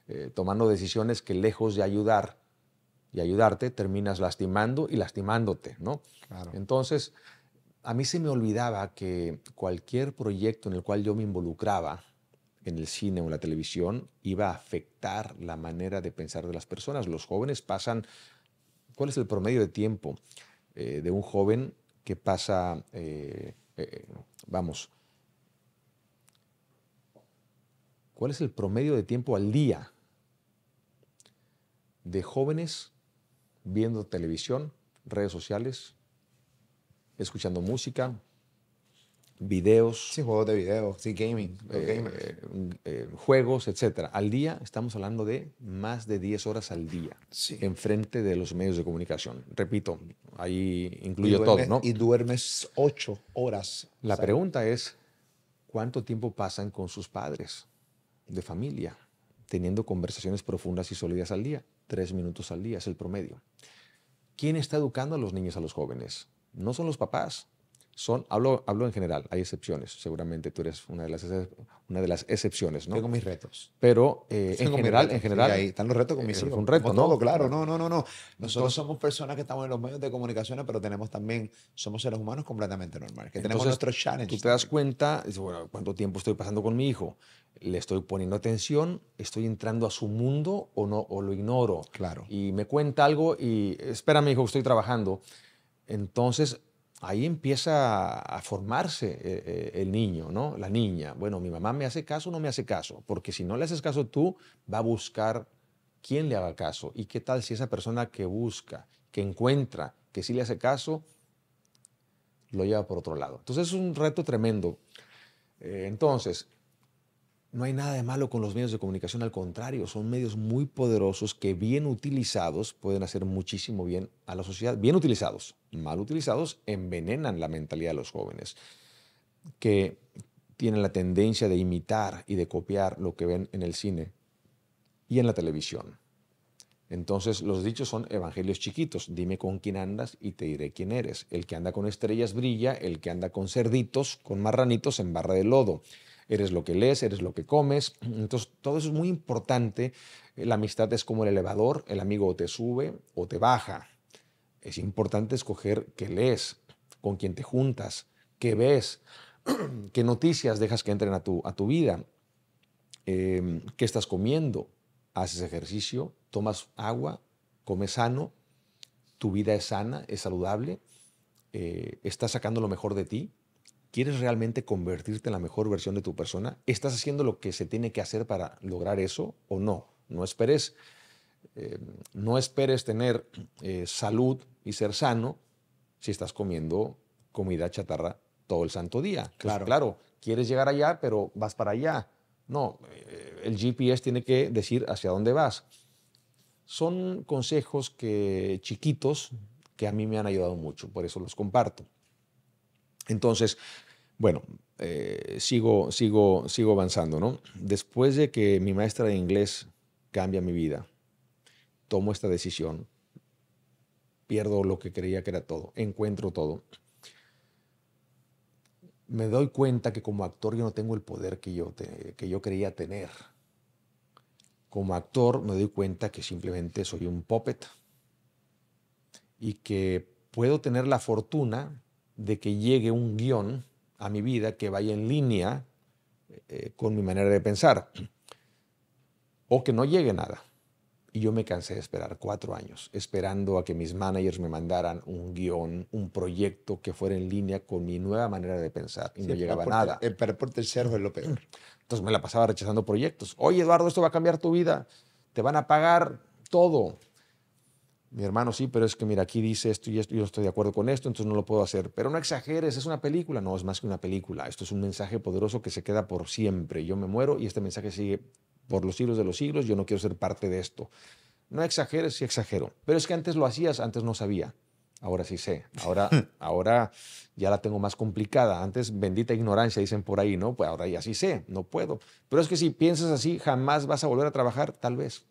eh, tomando decisiones que lejos de ayudar, y ayudarte, terminas lastimando y lastimándote, ¿no? Entonces, a mí se me olvidaba que cualquier proyecto en el cual yo me involucraba, en el cine o en la televisión, iba a afectar la manera de pensar de las personas. Los jóvenes pasan, ¿cuál es el promedio de tiempo eh, de un joven que pasa, eh, eh, vamos, ¿cuál es el promedio de tiempo al día de jóvenes viendo televisión, redes sociales, escuchando música, videos. Sí, juegos de video, sí, gaming, eh, eh, eh, juegos, etc. Al día estamos hablando de más de 10 horas al día sí. enfrente de los medios de comunicación. Repito, ahí incluyo todo, ¿no? Y duermes 8 horas. La pregunta es, ¿cuánto tiempo pasan con sus padres de familia teniendo conversaciones profundas y sólidas al día? tres minutos al día, es el promedio. ¿Quién está educando a los niños, a los jóvenes? No son los papás, son, hablo, hablo en general, hay excepciones, seguramente tú eres una de las, una de las excepciones, ¿no? Tengo mis retos. Pero eh, en, general, en general, ahí están los retos con eh, mis hijos. un reto, ¿no? claro, no, no, no, no. Nosotros somos personas que estamos en los medios de comunicación, pero tenemos también, somos seres humanos completamente normales, que tenemos nuestros challenges. Tú te das cuenta, bueno, ¿cuánto tiempo estoy pasando con mi hijo? ¿Le estoy poniendo atención? ¿Estoy entrando a su mundo o no? ¿O lo ignoro? Claro. Y me cuenta algo y, espérame, hijo, estoy trabajando. Entonces, ahí empieza a formarse eh, eh, el niño, ¿no? La niña. Bueno, mi mamá me hace caso o no me hace caso, porque si no le haces caso tú, va a buscar quién le haga caso. ¿Y qué tal si esa persona que busca, que encuentra, que sí le hace caso, lo lleva por otro lado? Entonces es un reto tremendo. Eh, entonces, no hay nada de malo con los medios de comunicación, al contrario, son medios muy poderosos que bien utilizados pueden hacer muchísimo bien a la sociedad. Bien utilizados, mal utilizados, envenenan la mentalidad de los jóvenes, que tienen la tendencia de imitar y de copiar lo que ven en el cine y en la televisión. Entonces los dichos son evangelios chiquitos. Dime con quién andas y te diré quién eres. El que anda con estrellas brilla, el que anda con cerditos, con marranitos en barra de lodo eres lo que lees, eres lo que comes. Entonces, todo eso es muy importante. La amistad es como el elevador, el amigo te sube o te baja. Es importante escoger qué lees, con quién te juntas, qué ves, qué noticias dejas que entren a tu, a tu vida, em, qué estás comiendo, haces ejercicio, tomas agua, comes sano, tu vida es sana, es saludable, eh, estás sacando lo mejor de ti, ¿Quieres realmente convertirte en la mejor versión de tu persona? ¿Estás haciendo lo que se tiene que hacer para lograr eso o no? No esperes, eh, no esperes tener eh, salud y ser sano si estás comiendo comida chatarra todo el santo día. Pues, claro. claro, quieres llegar allá, pero vas para allá. No, eh, el GPS tiene que decir hacia dónde vas. Son consejos que chiquitos que a mí me han ayudado mucho, por eso los comparto. Entonces, bueno, eh, sigo, sigo, sigo avanzando, ¿no? Después de que mi maestra de inglés cambia mi vida, tomo esta decisión, pierdo lo que creía que era todo, encuentro todo. Me doy cuenta que como actor yo no tengo el poder que yo, que yo creía tener. Como actor me doy cuenta que simplemente soy un puppet y que puedo tener la fortuna de que llegue un guión a mi vida que vaya en línea eh, con mi manera de pensar. O que no llegue nada. Y yo me cansé de esperar cuatro años, esperando a que mis managers me mandaran un guión, un proyecto que fuera en línea con mi nueva manera de pensar. Y no llegaba nada. El por es lo peor. Entonces me la pasaba rechazando proyectos. Oye, Eduardo, esto va a cambiar tu vida. Te van a pagar todo mi hermano, sí, pero es que mira, aquí dice esto y esto, yo estoy de acuerdo con esto, entonces no lo puedo hacer. Pero no exageres, es una película. No, es más que una película. Esto es un mensaje poderoso que se queda por siempre. Yo me muero y este mensaje sigue por los siglos de los siglos. Yo no quiero ser parte de esto. No exageres, sí exagero. Pero es que antes lo hacías, antes no sabía. Ahora sí sé. Ahora, ahora ya la tengo más complicada. Antes, bendita ignorancia, dicen por ahí, ¿no? Pues ahora ya sí sé, no puedo. Pero es que si piensas así, jamás vas a volver a trabajar, tal vez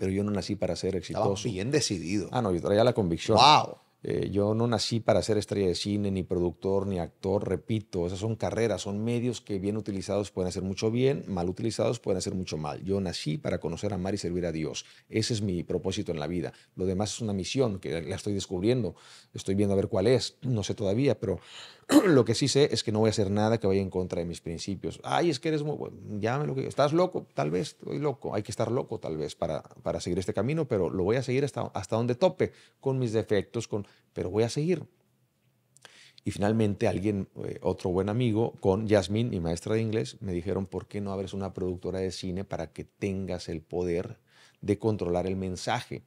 pero yo no nací para ser exitoso. bien decidido. Ah, no, yo traía la convicción. ¡Wow! Eh, yo no nací para ser estrella de cine, ni productor, ni actor, repito, esas son carreras, son medios que bien utilizados pueden hacer mucho bien, mal utilizados pueden hacer mucho mal. Yo nací para conocer, amar y servir a Dios. Ese es mi propósito en la vida. Lo demás es una misión que la estoy descubriendo, estoy viendo a ver cuál es, no sé todavía, pero lo que sí sé es que no voy a hacer nada que vaya en contra de mis principios. Ay, es que eres muy bueno. Llámame lo que. Estás loco, tal vez estoy loco. Hay que estar loco, tal vez, para, para seguir este camino, pero lo voy a seguir hasta, hasta donde tope, con mis defectos, con, pero voy a seguir. Y finalmente, alguien, eh, otro buen amigo, con Yasmin, mi maestra de inglés, me dijeron: ¿por qué no abres una productora de cine para que tengas el poder de controlar el mensaje?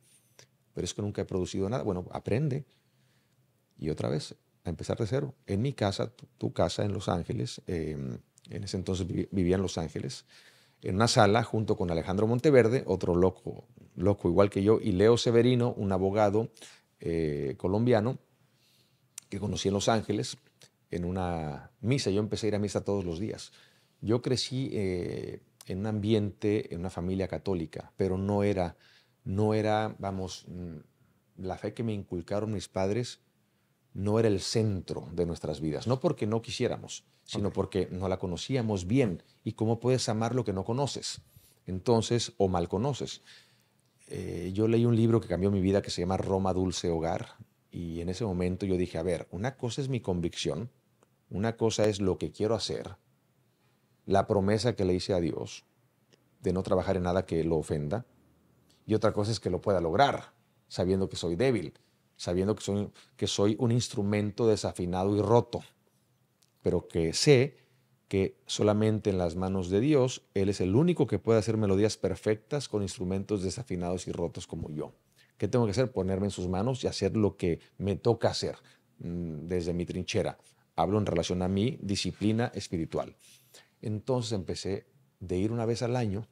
Pero es que nunca he producido nada. Bueno, aprende. Y otra vez, a empezar de cero. En mi casa, tu, casa en Los Ángeles, em, en ese entonces vivía en Los Ángeles, en una sala junto con Alejandro Monteverde, otro loco, loco igual que yo, y Leo Severino, un abogado eh, colombiano que conocí en Los Ángeles en una misa. Yo empecé a ir a misa todos los días. Yo crecí eh, en un ambiente, en una familia católica, pero no era, no era, vamos, mm, la fe que me inculcaron mis padres no era el centro de nuestras vidas, no porque no quisiéramos, sino porque no la conocíamos bien. ¿Y cómo puedes amar lo que no conoces? Entonces, o mal conoces. Eh, yo leí un libro que cambió mi vida que se llama Roma Dulce Hogar, y en ese momento yo dije, a ver, una cosa es mi convicción, una cosa es lo que quiero hacer, la promesa que le hice a Dios de no trabajar en nada que lo ofenda, y otra cosa es que lo pueda lograr, sabiendo que soy débil sabiendo que soy, que soy un instrumento desafinado y roto, pero que sé que solamente en las manos de Dios Él es el único que puede hacer melodías perfectas con instrumentos desafinados y rotos como yo. ¿Qué tengo que hacer? Ponerme en sus manos y hacer lo que me toca hacer mm, desde mi trinchera. Hablo en relación a mi disciplina espiritual. Entonces empecé de ir una vez al año,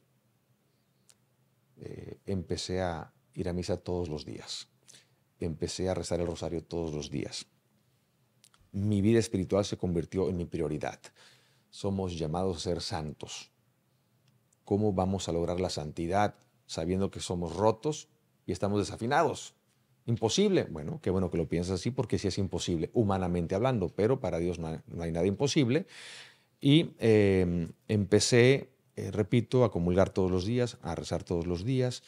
eh, empecé a ir a misa todos los días empecé a rezar el rosario todos los días. Mi vida espiritual se convirtió en mi prioridad. Somos llamados a ser santos. ¿Cómo vamos a lograr la santidad sabiendo que somos rotos y estamos desafinados? Imposible. Bueno, qué bueno que lo piensas así porque sí es imposible, humanamente hablando, pero para Dios no hay, nada imposible. Y eh, empecé, eh, repito, a comulgar todos los días, a rezar todos los días,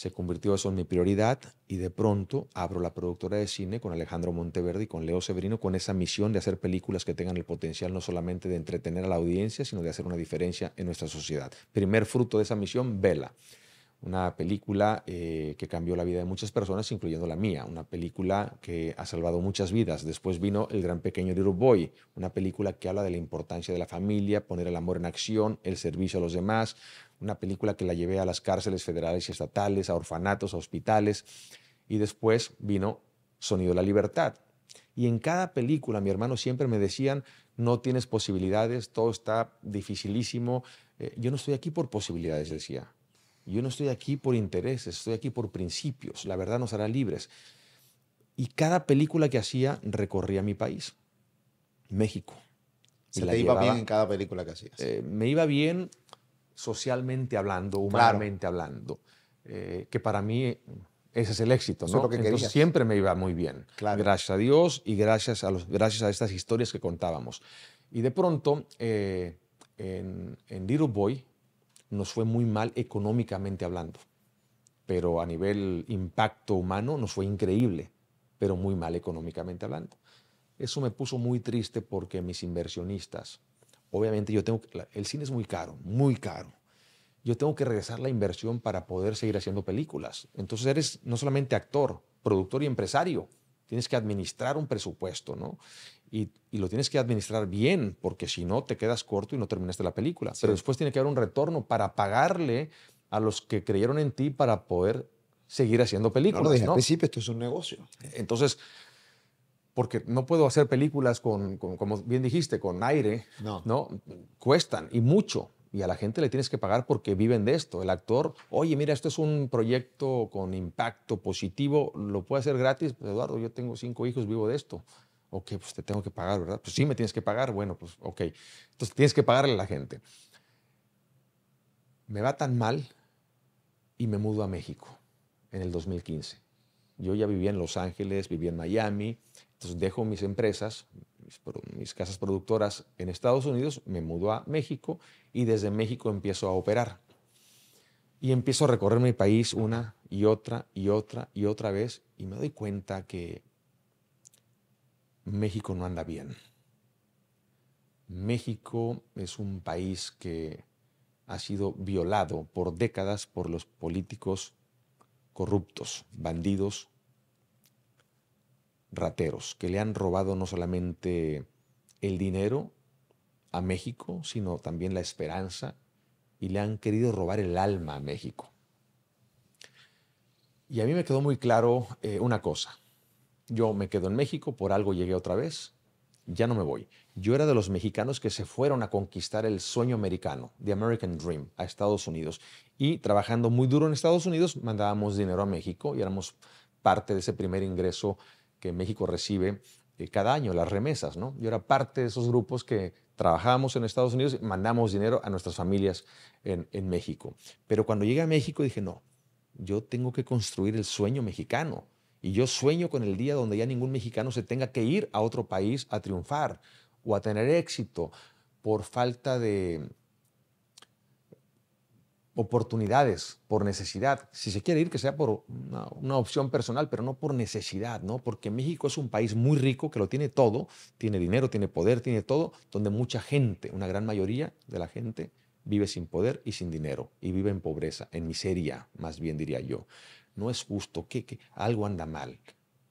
se convirtió eso en mi prioridad y de pronto abro la productora de cine con Alejandro Monteverdi y con Leo Severino con esa misión de hacer películas que tengan el potencial no solamente de entretener a la audiencia, sino de hacer una diferencia en nuestra sociedad. Primer fruto de esa misión, Vela, una película eh, que cambió la vida de muchas personas, incluyendo la mía, una película que ha salvado muchas vidas. Después vino El Gran Pequeño de Boy, una película que habla de la importancia de la familia, poner el amor en acción, el servicio a los demás, una película que la llevé a las cárceles federales y estatales, a orfanatos, a hospitales, y después vino Sonido de la Libertad. Y en cada película, mi hermano, siempre me decían, no tienes posibilidades, todo está dificilísimo, eh, yo no estoy aquí por posibilidades, decía, yo no estoy aquí por intereses, estoy aquí por principios, la verdad nos hará libres. Y cada película que hacía recorría mi país, México. ¿Se te iba bien en cada película que hacías? Eh, me iba bien socialmente hablando, humanamente hablando, eh, que para mí eh, ese es el éxito, ¿no? siempre me iba muy bien, gracias a Dios y gracias a, los, gracias a estas historias que contábamos. Y de pronto, eh, en, en Little Boy nos fue muy mal económicamente hablando, pero a nivel impacto humano nos fue increíble, pero muy mal económicamente hablando. Eso me puso muy triste porque mis inversionistas, obviamente yo tengo el cine es muy caro, muy caro. Yo tengo que regresar la inversión para poder seguir haciendo películas. Entonces eres no solamente actor, productor y empresario. Tienes que administrar un presupuesto, ¿no? Y, lo tienes que administrar bien, porque si no, te quedas corto y no terminaste la película. Pero después tiene que haber un retorno para pagarle a los que creyeron en ti para poder seguir haciendo películas. No, principio esto es un negocio. Entonces, porque no puedo hacer películas con, como bien dijiste, con aire, no. Cuestan y mucho. Y a la gente le tienes que pagar porque viven de esto. El actor, oye, mira, esto es un proyecto con impacto positivo, lo puede hacer gratis. Pues, Eduardo, yo tengo cinco hijos, vivo de esto. Ok, pues te tengo que pagar, ¿verdad? Pues sí, me tienes que pagar. Bueno, pues ok. Entonces tienes que pagarle a la gente. Me va tan mal y me mudo a México en el 2015. Yo ya vivía en Los Ángeles, vivía en Miami, entonces dejo mis empresas, mis, mis, casas productoras en Estados Unidos, me mudo a México y desde México empiezo a operar. Y empiezo a recorrer mi país una y otra y otra y otra vez y me doy cuenta que México no anda bien. México es un país que ha sido violado por décadas por los políticos corruptos, bandidos, rateros, que le han robado no solamente el dinero a México, sino también la esperanza y le han querido robar el alma a México. Y a mí me quedó muy claro eh, una cosa. Yo me quedo en México, por algo llegué otra vez, ya no me voy. Yo era de los mexicanos que se fueron a conquistar el sueño americano, The American Dream, a Estados Unidos. Y trabajando muy duro en Estados Unidos, mandábamos dinero a México y éramos parte de ese primer ingreso que México recibe eh, cada año, las remesas, ¿no? Yo era parte de esos grupos que trabajábamos en Estados Unidos y mandamos dinero a nuestras familias en, en México. Pero cuando llegué a México dije, no, yo tengo que construir el sueño mexicano. Y yo sueño con el día donde ya ningún mexicano se tenga que ir a otro país a triunfar o a tener éxito por falta de, oportunidades por necesidad. Si se quiere ir, que sea por una, opción personal, pero no por necesidad, ¿no? Porque México es un país muy rico que lo tiene todo, tiene dinero, tiene poder, tiene todo, donde mucha gente, una gran mayoría de la gente, vive sin poder y sin dinero, y vive en pobreza, en miseria, más bien diría yo. No es justo, que, algo anda mal.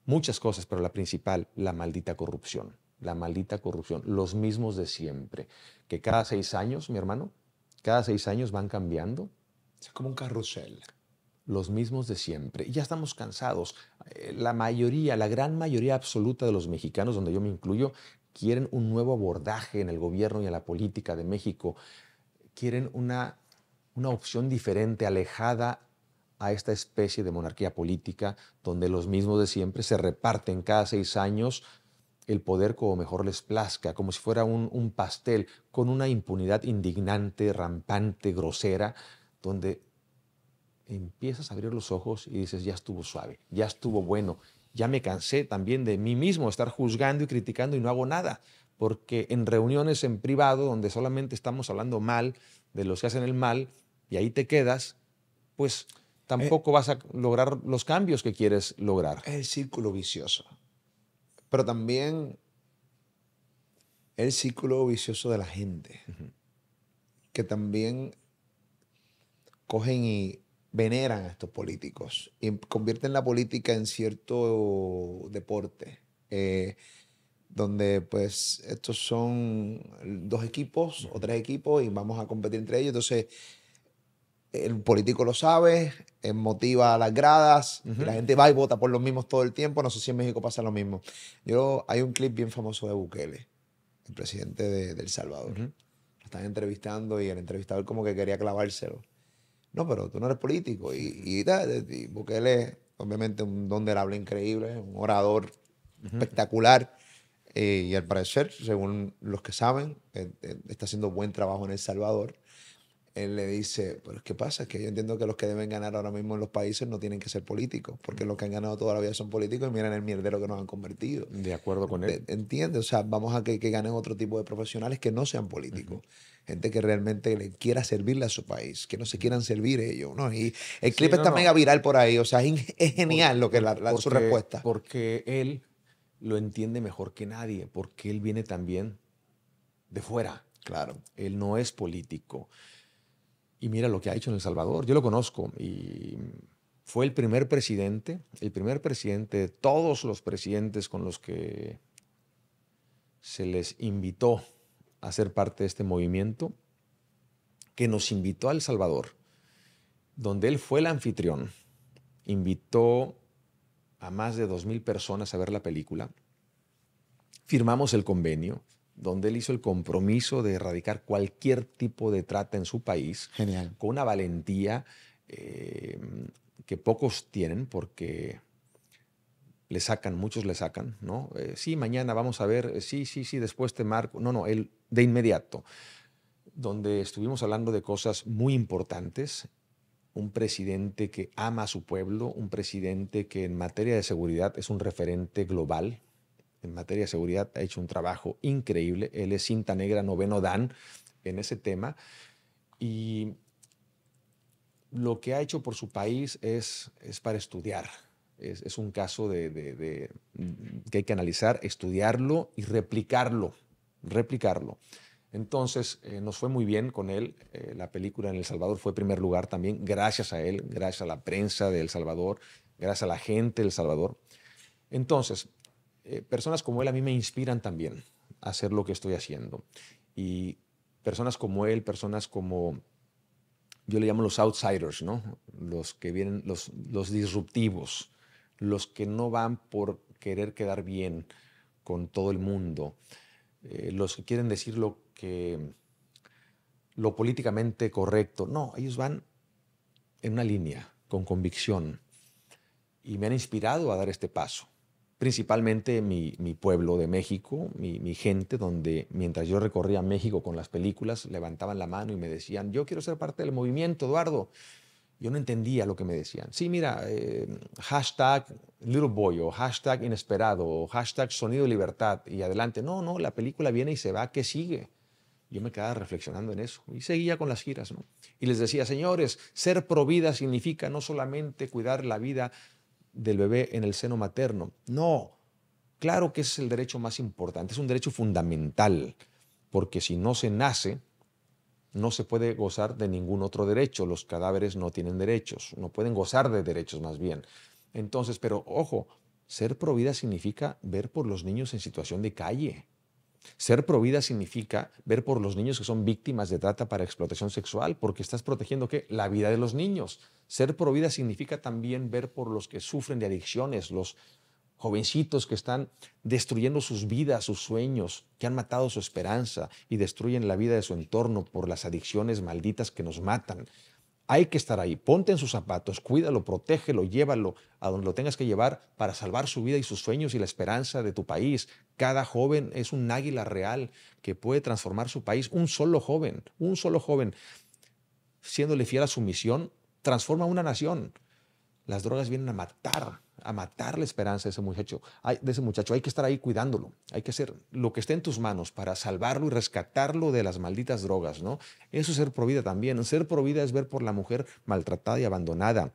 Muchas cosas, pero la principal, la maldita corrupción. La maldita corrupción, los mismos de siempre, que cada seis años, mi hermano, cada seis años van cambiando es como un carrusel. Los mismos de siempre. ya estamos cansados. Eh, la mayoría, la gran mayoría absoluta de los mexicanos, donde yo me incluyo, quieren un nuevo abordaje en el gobierno y en la política de México. Quieren una, opción diferente, alejada a esta especie de monarquía política donde los mismos de siempre se reparten cada seis años el poder como mejor les plazca, como si fuera un pastel, con una impunidad indignante, rampante, grosera, donde empiezas a abrir los ojos y dices, ya estuvo suave, ya estuvo bueno, ya me cansé también de mí mismo estar juzgando y criticando y no hago nada, porque en reuniones en privado donde solamente estamos hablando mal de los que hacen el mal y ahí te quedas, pues tampoco eh. vas a lograr los cambios que quieres lograr. Es el círculo vicioso, pero también el círculo vicioso de la gente, que también cogen y veneran a estos políticos y convierten la política en cierto deporte, eh, donde pues estos son dos equipos o tres equipos y vamos a competir entre ellos. Entonces, el político lo sabe, eh, motiva a las gradas, la gente va y vota por los mismos todo el tiempo. No sé si en México pasa lo mismo. Yo, hay un clip bien famoso de Bukele, el presidente de, El Salvador. Lo están entrevistando y el entrevistador como que quería clavárselo no, pero tú no eres político. Y, y, porque es, obviamente, un don del habla increíble, un orador espectacular. Eh, y al parecer, según los que saben, eh, eh, está haciendo buen trabajo en El Salvador él le dice, pero qué pasa, que yo entiendo que los que deben ganar ahora mismo en los países no tienen que ser políticos, porque los que han ganado toda la vida son políticos y miren el mierdero que nos han convertido. De acuerdo con él. Entiende, o sea, vamos a que, que ganen otro tipo de profesionales que no sean políticos. Gente que realmente le quiera servirle a su país, que no se quieran servir ellos, ¿no? Y el clip está mega viral por ahí, o sea, es genial lo que la, su respuesta. Porque él lo entiende mejor que nadie, porque él viene también de fuera. Claro. Él no es político y mira lo que ha hecho en El Salvador. Yo lo conozco y fue el primer presidente, el primer presidente de todos los presidentes con los que se les invitó a ser parte de este movimiento, que nos invitó a El Salvador, donde él fue el anfitrión, invitó a más de 2.000 personas a ver la película, firmamos el convenio, donde él hizo el compromiso de erradicar cualquier tipo de trata en su país. Genial. Con una valentía eh, que pocos tienen porque le sacan, muchos le sacan, ¿no? Eh, sí, mañana vamos a ver, sí, sí, sí, después te marco. No, no, él de inmediato. Donde estuvimos hablando de cosas muy importantes. Un presidente que ama a su pueblo, un presidente que en materia de seguridad es un referente global, en materia de seguridad ha hecho un trabajo increíble. Él es cinta negra, noveno Dan en ese tema. Y lo que ha hecho por su país es, es para estudiar. Es, un caso de, que hay que analizar, estudiarlo y replicarlo. Replicarlo. Entonces, eh, nos fue muy bien con él. Eh, la película en El Salvador fue primer lugar también, gracias a él, gracias a la prensa de El Salvador, gracias a la gente de El Salvador. Entonces, eh, personas como él a mí me inspiran también a hacer lo que estoy haciendo. Y personas como él, personas como yo le llamo los outsiders, ¿no? Los que vienen, los, disruptivos, los que no van por querer quedar bien con todo el mundo, eh, los que quieren decir lo que lo políticamente correcto. No, ellos van en una línea, con convicción. Y me han inspirado a dar este paso principalmente mi, pueblo de México, mi, gente, donde mientras yo recorría México con las películas, levantaban la mano y me decían, yo quiero ser parte del movimiento, Eduardo. Yo no entendía lo que me decían. Sí, mira, eh, hashtag Little Boy o hashtag Inesperado o hashtag Sonido de Libertad y adelante. No, no, la película viene y se va, ¿qué sigue? Yo me quedaba reflexionando en eso y seguía con las giras, ¿no? Y les decía, señores, ser provida significa no solamente cuidar la vida del bebé en el seno materno. No, claro que es el derecho más importante, es un derecho fundamental, porque si no se nace, no se puede gozar de ningún otro derecho. Los cadáveres no tienen derechos, no pueden gozar de derechos más bien. Entonces, pero ojo, ser provida significa ver por los niños en situación de calle, ser provida significa ver por los niños que son víctimas de trata para explotación sexual, porque estás protegiendo ¿qué? la vida de los niños. Ser provida significa también ver por los que sufren de adicciones, los jovencitos que están destruyendo sus vidas, sus sueños, que han matado su esperanza y destruyen la vida de su entorno por las adicciones malditas que nos matan. Hay que estar ahí, ponte en sus zapatos, cuídalo, protégelo, llévalo a donde lo tengas que llevar para salvar su vida y sus sueños y la esperanza de tu país, cada joven es un águila real que puede transformar su país. Un solo joven, un solo joven, siéndole fiel a su misión, transforma una nación. Las drogas vienen a matar, a matar la esperanza de ese muchacho, de ese muchacho. Hay que estar ahí cuidándolo. Hay que hacer lo que esté en tus manos para salvarlo y rescatarlo de las malditas drogas, ¿no? Eso es ser provida también. Ser provida es ver por la mujer maltratada y abandonada.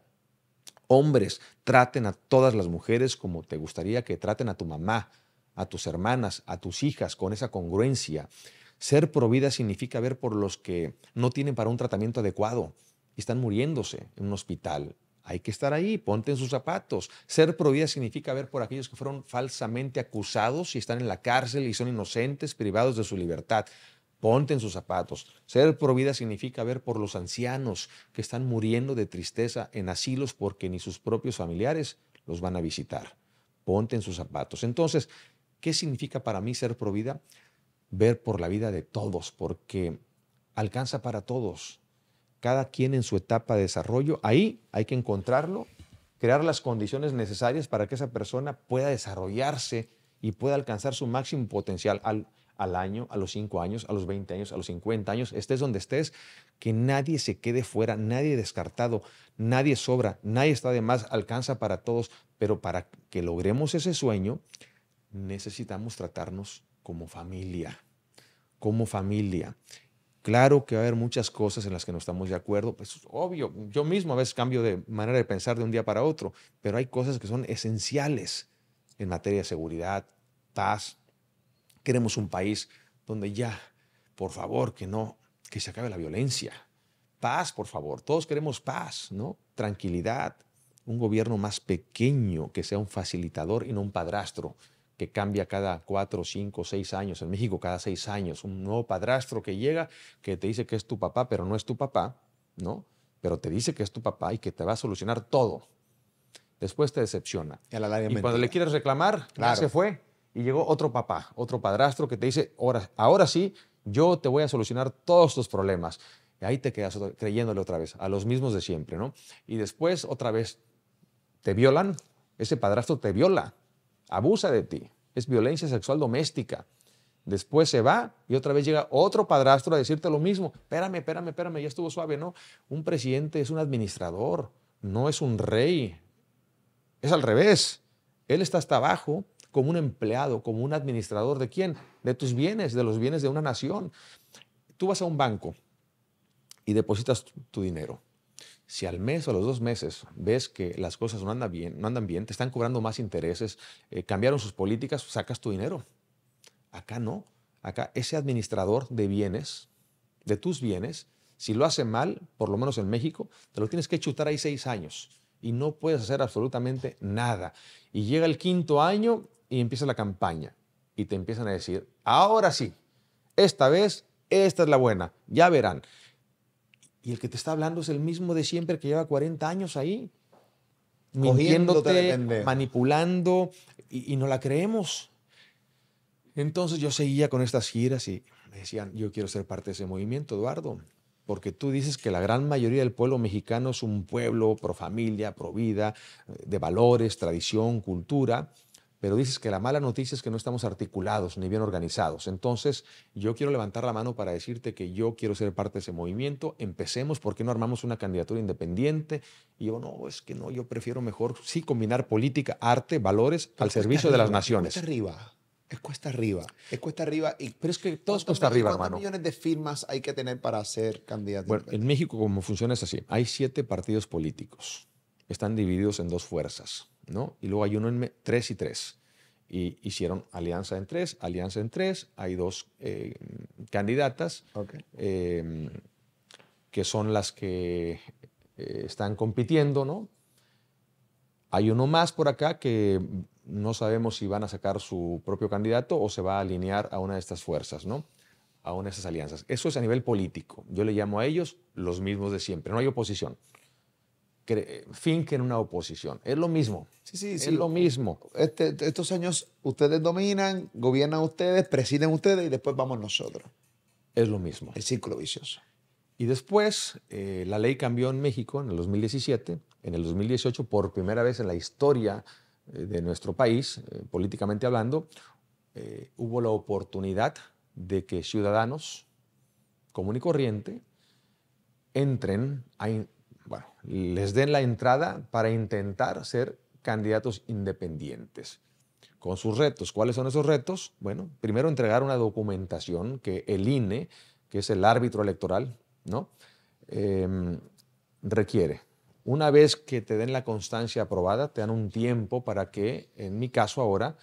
Hombres, traten a todas las mujeres como te gustaría que traten a tu mamá a tus hermanas, a tus hijas, con esa congruencia. Ser provida significa ver por los que no tienen para un tratamiento adecuado y están muriéndose en un hospital. Hay que estar ahí, ponte en sus zapatos. Ser provida significa ver por aquellos que fueron falsamente acusados y están en la cárcel y son inocentes, privados de su libertad. Ponte en sus zapatos. Ser provida significa ver por los ancianos que están muriendo de tristeza en asilos porque ni sus propios familiares los van a visitar. Ponte en sus zapatos. Entonces, ¿Qué significa para mí ser provida? Ver por la vida de todos, porque alcanza para todos. Cada quien en su etapa de desarrollo, ahí hay que encontrarlo, crear las condiciones necesarias para que esa persona pueda desarrollarse y pueda alcanzar su máximo potencial al, al año, a los 5 años, a los 20 años, a los 50 años, estés donde estés, que nadie se quede fuera, nadie descartado, nadie sobra, nadie está de más, alcanza para todos, pero para que logremos ese sueño, necesitamos tratarnos como familia, como familia. Claro que va a haber muchas cosas en las que no estamos de acuerdo, pues obvio, yo mismo a veces cambio de manera de pensar de un día para otro, pero hay cosas que son esenciales en materia de seguridad, paz. Queremos un país donde ya, por favor, que no, que se acabe la violencia. Paz, por favor, todos queremos paz, ¿no? Tranquilidad, un gobierno más pequeño que sea un facilitador y no un padrastro que cambia cada cuatro, cinco, seis años, en México cada seis años, un nuevo padrastro que llega, que te dice que es tu papá, pero no es tu papá, ¿no? Pero te dice que es tu papá y que te va a solucionar todo. Después te decepciona. y cuando le quieres reclamar, ya se fue y llegó otro papá, otro padrastro que te dice, ahora, ahora sí, yo te voy a solucionar todos tus problemas. Y ahí te quedas creyéndole otra vez, a los mismos de siempre, ¿no? Y después otra vez te violan, ese padrastro te viola abusa de ti, es violencia sexual doméstica. Después se va y otra vez llega otro padrastro a decirte lo mismo. Espérame, espérame, espérame, ya estuvo suave, ¿no? Un presidente es un administrador, no es un rey. Es al revés. Él está hasta abajo como un empleado, como un administrador de quién? De tus bienes, de los bienes de una nación. Tú vas a un banco y depositas tu dinero. Si al mes o a los dos meses ves que las cosas no andan bien, no andan bien te están cobrando más intereses, eh, cambiaron sus políticas, sacas tu dinero. Acá no. Acá ese administrador de bienes, de tus bienes, si lo hace mal, por lo menos en México, te lo tienes que chutar ahí seis años y no puedes hacer absolutamente nada. Y llega el quinto año y empieza la campaña y te empiezan a decir, ahora sí, esta vez, esta es la buena, ya verán. Y el que te está hablando es el mismo de siempre que lleva 40 años ahí, mintiéndote, manipulando, y, y no la creemos. Entonces yo seguía con estas giras y me decían, yo quiero ser parte de ese movimiento, Eduardo, porque tú dices que la gran mayoría del pueblo mexicano es un pueblo pro familia, pro vida, eh, de valores, tradición, cultura, pero dices que la mala noticia es que no estamos articulados ni bien organizados. Entonces, yo quiero levantar la mano para decirte que yo quiero ser parte de ese movimiento. Empecemos, ¿por qué no armamos una candidatura independiente? Y yo, no, es que no, yo prefiero mejor sí combinar política, arte, valores al servicio de las naciones. Es cuesta arriba, es cuesta arriba, es cuesta arriba. pero es que todo es cuesta arriba, ¿Cuántos millones de firmas hay que tener para ser candidato? Bueno, en México como funciona es así. Hay siete partidos políticos. Están divididos en dos fuerzas y luego hay uno en tres y tres. Y hicieron alianza en tres, alianza en tres. Hay dos eh, candidatas em, que son las que eh, están compitiendo, ¿no? Hay uno más por acá que no sabemos si van a sacar su propio candidato o se va a alinear a una de estas fuerzas, ¿no? A una de esas alianzas. Eso es a nivel político. Yo le llamo a ellos los mismos de siempre. No hay oposición finquen una oposición. Es lo mismo. Sí, sí, sí. Es lo mismo. Este, estos años ustedes dominan, gobiernan ustedes, presiden ustedes y después vamos nosotros. Es lo mismo. El ciclo vicioso. Y después eh, la ley cambió en México en el 2017. En el 2018, por primera vez en la historia eh, de nuestro país, eh, políticamente hablando, hubo la oportunidad de que ciudadanos común y corriente entren a, bueno, les den la entrada para intentar ser candidatos independientes con sus retos. ¿Cuáles son esos retos? Bueno, primero entregar una documentación que el INE, que es el árbitro electoral, ¿no? Em, requiere. Una vez que te den la constancia aprobada, te dan un tiempo para que, en mi caso ahora,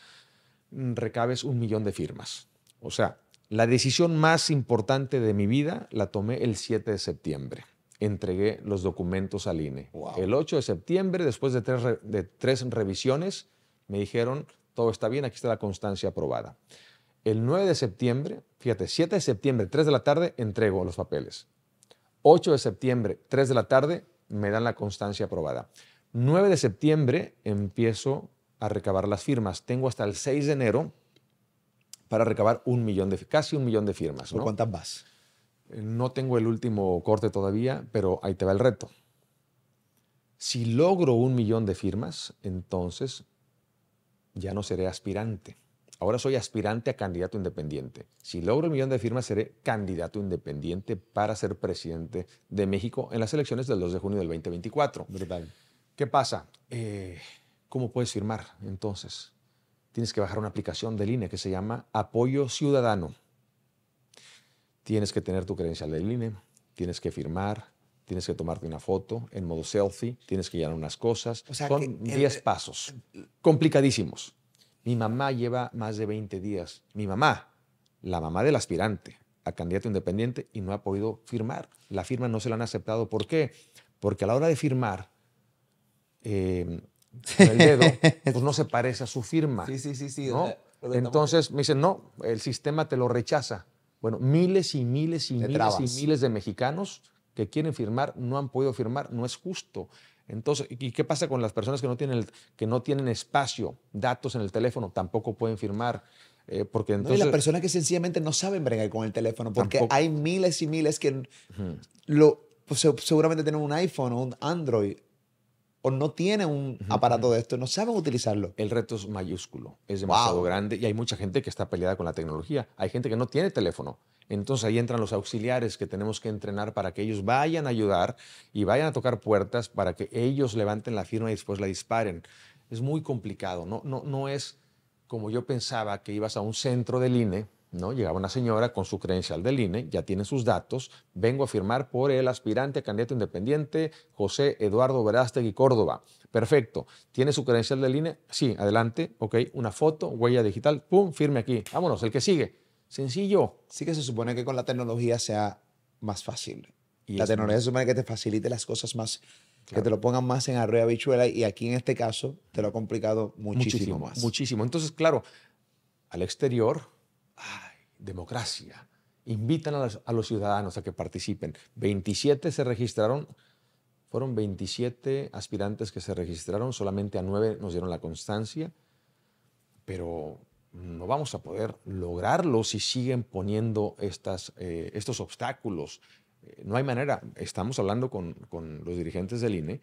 mm, recabes un millón de firmas. O sea, la decisión más importante de mi vida la tomé el 7 de septiembre entregué los documentos al INE. El 8 de septiembre, después de tres, de tres revisiones, me dijeron, todo está bien, aquí está la constancia aprobada. El 9 de septiembre, fíjate, 7 de septiembre, 3 de la tarde, entrego los papeles. 8 de septiembre, 3 de la tarde, me dan la constancia aprobada. 9 de septiembre empiezo a recabar las firmas. Tengo hasta el 6 de enero para recabar un millón de, casi un millón de firmas. cuántas más? No tengo el último corte todavía, pero ahí te va el reto. Si logro un millón de firmas, entonces ya no seré aspirante. Ahora soy aspirante a candidato independiente. Si logro un millón de firmas, seré candidato independiente para ser presidente de México en las elecciones del 2 de junio del 2024. Verdad. ¿Qué pasa? Eh, ¿Cómo puedes firmar entonces? Tienes que bajar una aplicación de línea que se llama Apoyo Ciudadano tienes que tener tu credencial del INE, tienes que firmar, tienes que tomarte una foto en modo selfie, tienes que llenar unas cosas. Son 10 eh, pasos complicadísimos. Mi mamá lleva más de 20 días. Mi mamá, la mamá del aspirante a candidato independiente y no ha podido firmar. La firma no se la han aceptado. ¿Por qué? Porque a la hora de firmar, eh, el dedo, pues, no se parece a su firma. Sí, sí, sí, Entonces me dicen, no, el sistema te lo rechaza. Bueno, miles y miles y miles y miles de mexicanos que quieren firmar no han podido firmar, no es justo. Entonces, ¿y qué pasa con las personas que no tienen, que no tienen espacio, datos en el teléfono? Tampoco pueden firmar. Eh, porque entonces, no, y las personas que sencillamente no saben bregar con el teléfono, porque hay miles y miles que lo, pues, seguramente tienen un iPhone o un Android o no tiene un aparato de esto, no sabe utilizarlo. El reto es mayúsculo, es demasiado grande y hay mucha gente que está peleada con la tecnología. Hay gente que no tiene teléfono. Entonces ahí entran los auxiliares que tenemos que entrenar para que ellos vayan a ayudar y vayan a tocar puertas para que ellos levanten la firma y después la disparen. Es muy complicado, no, no, no es como yo pensaba que ibas a un centro del INE ¿no? Llegaba una señora con su credencial del INE, ya tiene sus datos, vengo a firmar por el aspirante a candidato independiente José Eduardo Verástegui Córdoba. Perfecto, tiene su credencial del INE, sí, adelante, ok, una foto, huella digital, pum, firme aquí, vámonos, el que sigue. Sencillo. Sí que se supone que con la tecnología sea más fácil. la tecnología se supone que te facilite las cosas más, que te lo pongan más en arroyo habichuela y aquí en este caso te lo ha complicado muchísimo, muchísimo más. Muchísimo. Entonces, claro, al exterior democracia. Invitan a los, ciudadanos a que participen. 27 se registraron, fueron 27 aspirantes que se registraron, solamente a 9 nos dieron la constancia, pero no vamos a poder lograrlo si siguen poniendo estas, eh, estos obstáculos. Eh, no hay manera. Estamos hablando con, los dirigentes del INE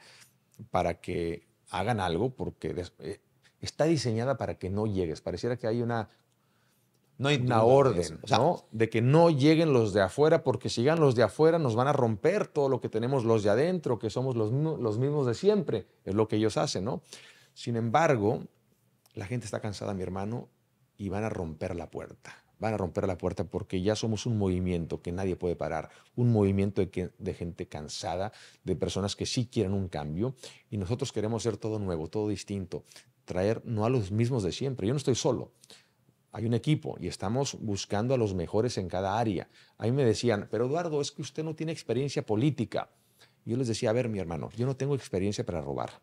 para que hagan algo porque... Eh, está diseñada para que no llegues. Pareciera que hay una no hay una orden, ¿no? De que no lleguen los de afuera, porque si llegan los de afuera nos van a romper todo lo que tenemos los de adentro, que somos los, los mismos de siempre, es lo que ellos hacen, ¿no? Sin embargo, la gente está cansada, mi hermano, y van a romper la puerta. Van a romper la puerta porque ya somos un movimiento que nadie puede parar, un movimiento de, de gente cansada, de personas que sí quieren un cambio y nosotros queremos ser todo nuevo, todo distinto, traer no a los mismos de siempre. Yo no estoy solo. Hay un equipo y estamos buscando a los mejores en cada área. Ahí me decían, pero Eduardo, es que usted no tiene experiencia política. Yo les decía, a ver, mi hermano, yo no tengo experiencia para robar.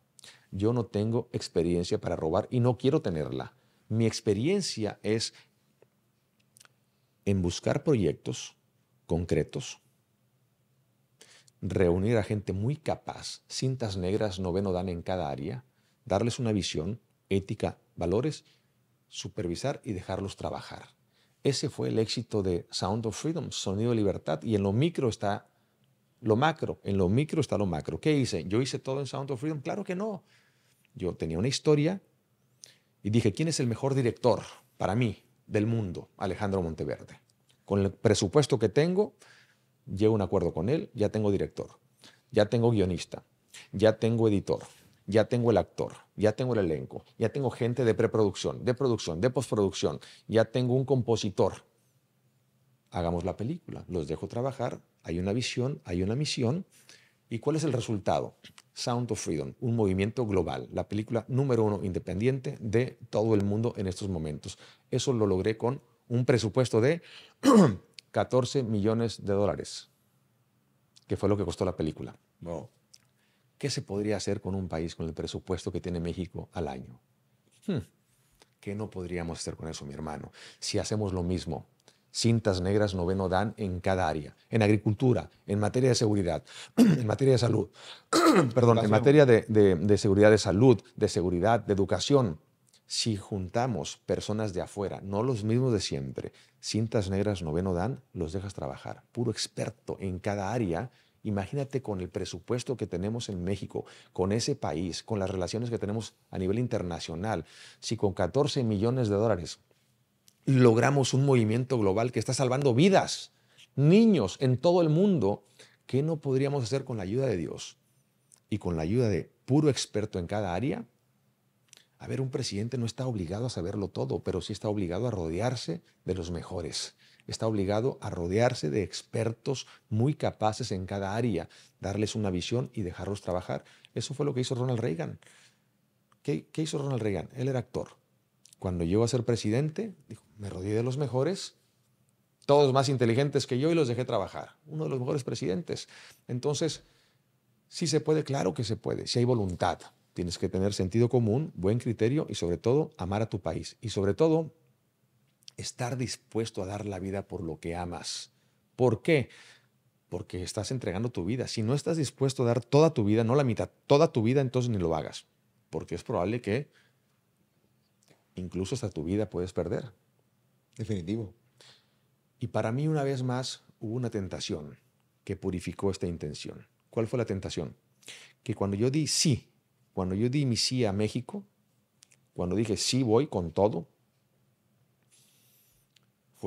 Yo no tengo experiencia para robar y no quiero tenerla. Mi experiencia es en buscar proyectos concretos, reunir a gente muy capaz, cintas negras noveno dan en cada área, darles una visión, ética, valores supervisar y dejarlos trabajar. Ese fue el éxito de Sound of Freedom, Sonido de Libertad, y en lo micro está lo macro, en lo micro está lo macro. ¿Qué hice? ¿Yo hice todo en Sound of Freedom? Claro que no. Yo tenía una historia y dije, ¿quién es el mejor director para mí del mundo? Alejandro Monteverde. Con el presupuesto que tengo, llego a un acuerdo con él, ya tengo director, ya tengo guionista, ya tengo editor, ya tengo el actor, ya tengo el elenco, ya tengo gente de preproducción, de producción, de postproducción, ya tengo un compositor. Hagamos la película, los dejo trabajar, hay una visión, hay una misión. ¿Y cuál es el resultado? Sound of Freedom, un movimiento global, la película número uno independiente de todo el mundo en estos momentos. Eso lo logré con un presupuesto de 14 millones de dólares, que fue lo que costó la película. No. ¿Qué se podría hacer con un país con el presupuesto que tiene México al año? Hmm, ¿Qué no podríamos hacer con eso, mi hermano? Si hacemos lo mismo, cintas negras noveno dan en cada área, en agricultura, en materia de seguridad, en materia de salud, perdón, en materia de, de, seguridad de salud, de seguridad, de educación. Si juntamos personas de afuera, no los mismos de siempre, cintas negras noveno dan, los dejas trabajar. Puro experto en cada área Imagínate con el presupuesto que tenemos en México, con ese país, con las relaciones que tenemos a nivel internacional, si con 14 millones de dólares logramos un movimiento global que está salvando vidas, niños en todo el mundo, ¿qué no podríamos hacer con la ayuda de Dios y con la ayuda de puro experto en cada área? A ver, un presidente no está obligado a saberlo todo, pero sí está obligado a rodearse de los mejores está obligado a rodearse de expertos muy capaces en cada área, darles una visión y dejarlos trabajar. Eso fue lo que hizo Ronald Reagan. ¿Qué, hizo Ronald Reagan? Él era actor. Cuando llegó a ser presidente, dijo, me rodeé de los mejores, todos más inteligentes que yo y los dejé trabajar. Uno de los mejores presidentes. Entonces, si se puede, claro que se puede, si hay voluntad. Tienes que tener sentido común, buen criterio y sobre todo amar a tu país. Y sobre todo estar dispuesto a dar la vida por lo que amas. ¿Por qué? Porque estás entregando tu vida. Si no estás dispuesto a dar toda tu vida, no la mitad, toda tu vida, entonces ni lo hagas. Porque es probable que incluso hasta tu vida puedes perder. Definitivo. Y para mí, una vez más, hubo una tentación que purificó esta intención. ¿Cuál fue la tentación? Que cuando yo di sí, cuando yo di mi sí a México, cuando dije sí voy con todo,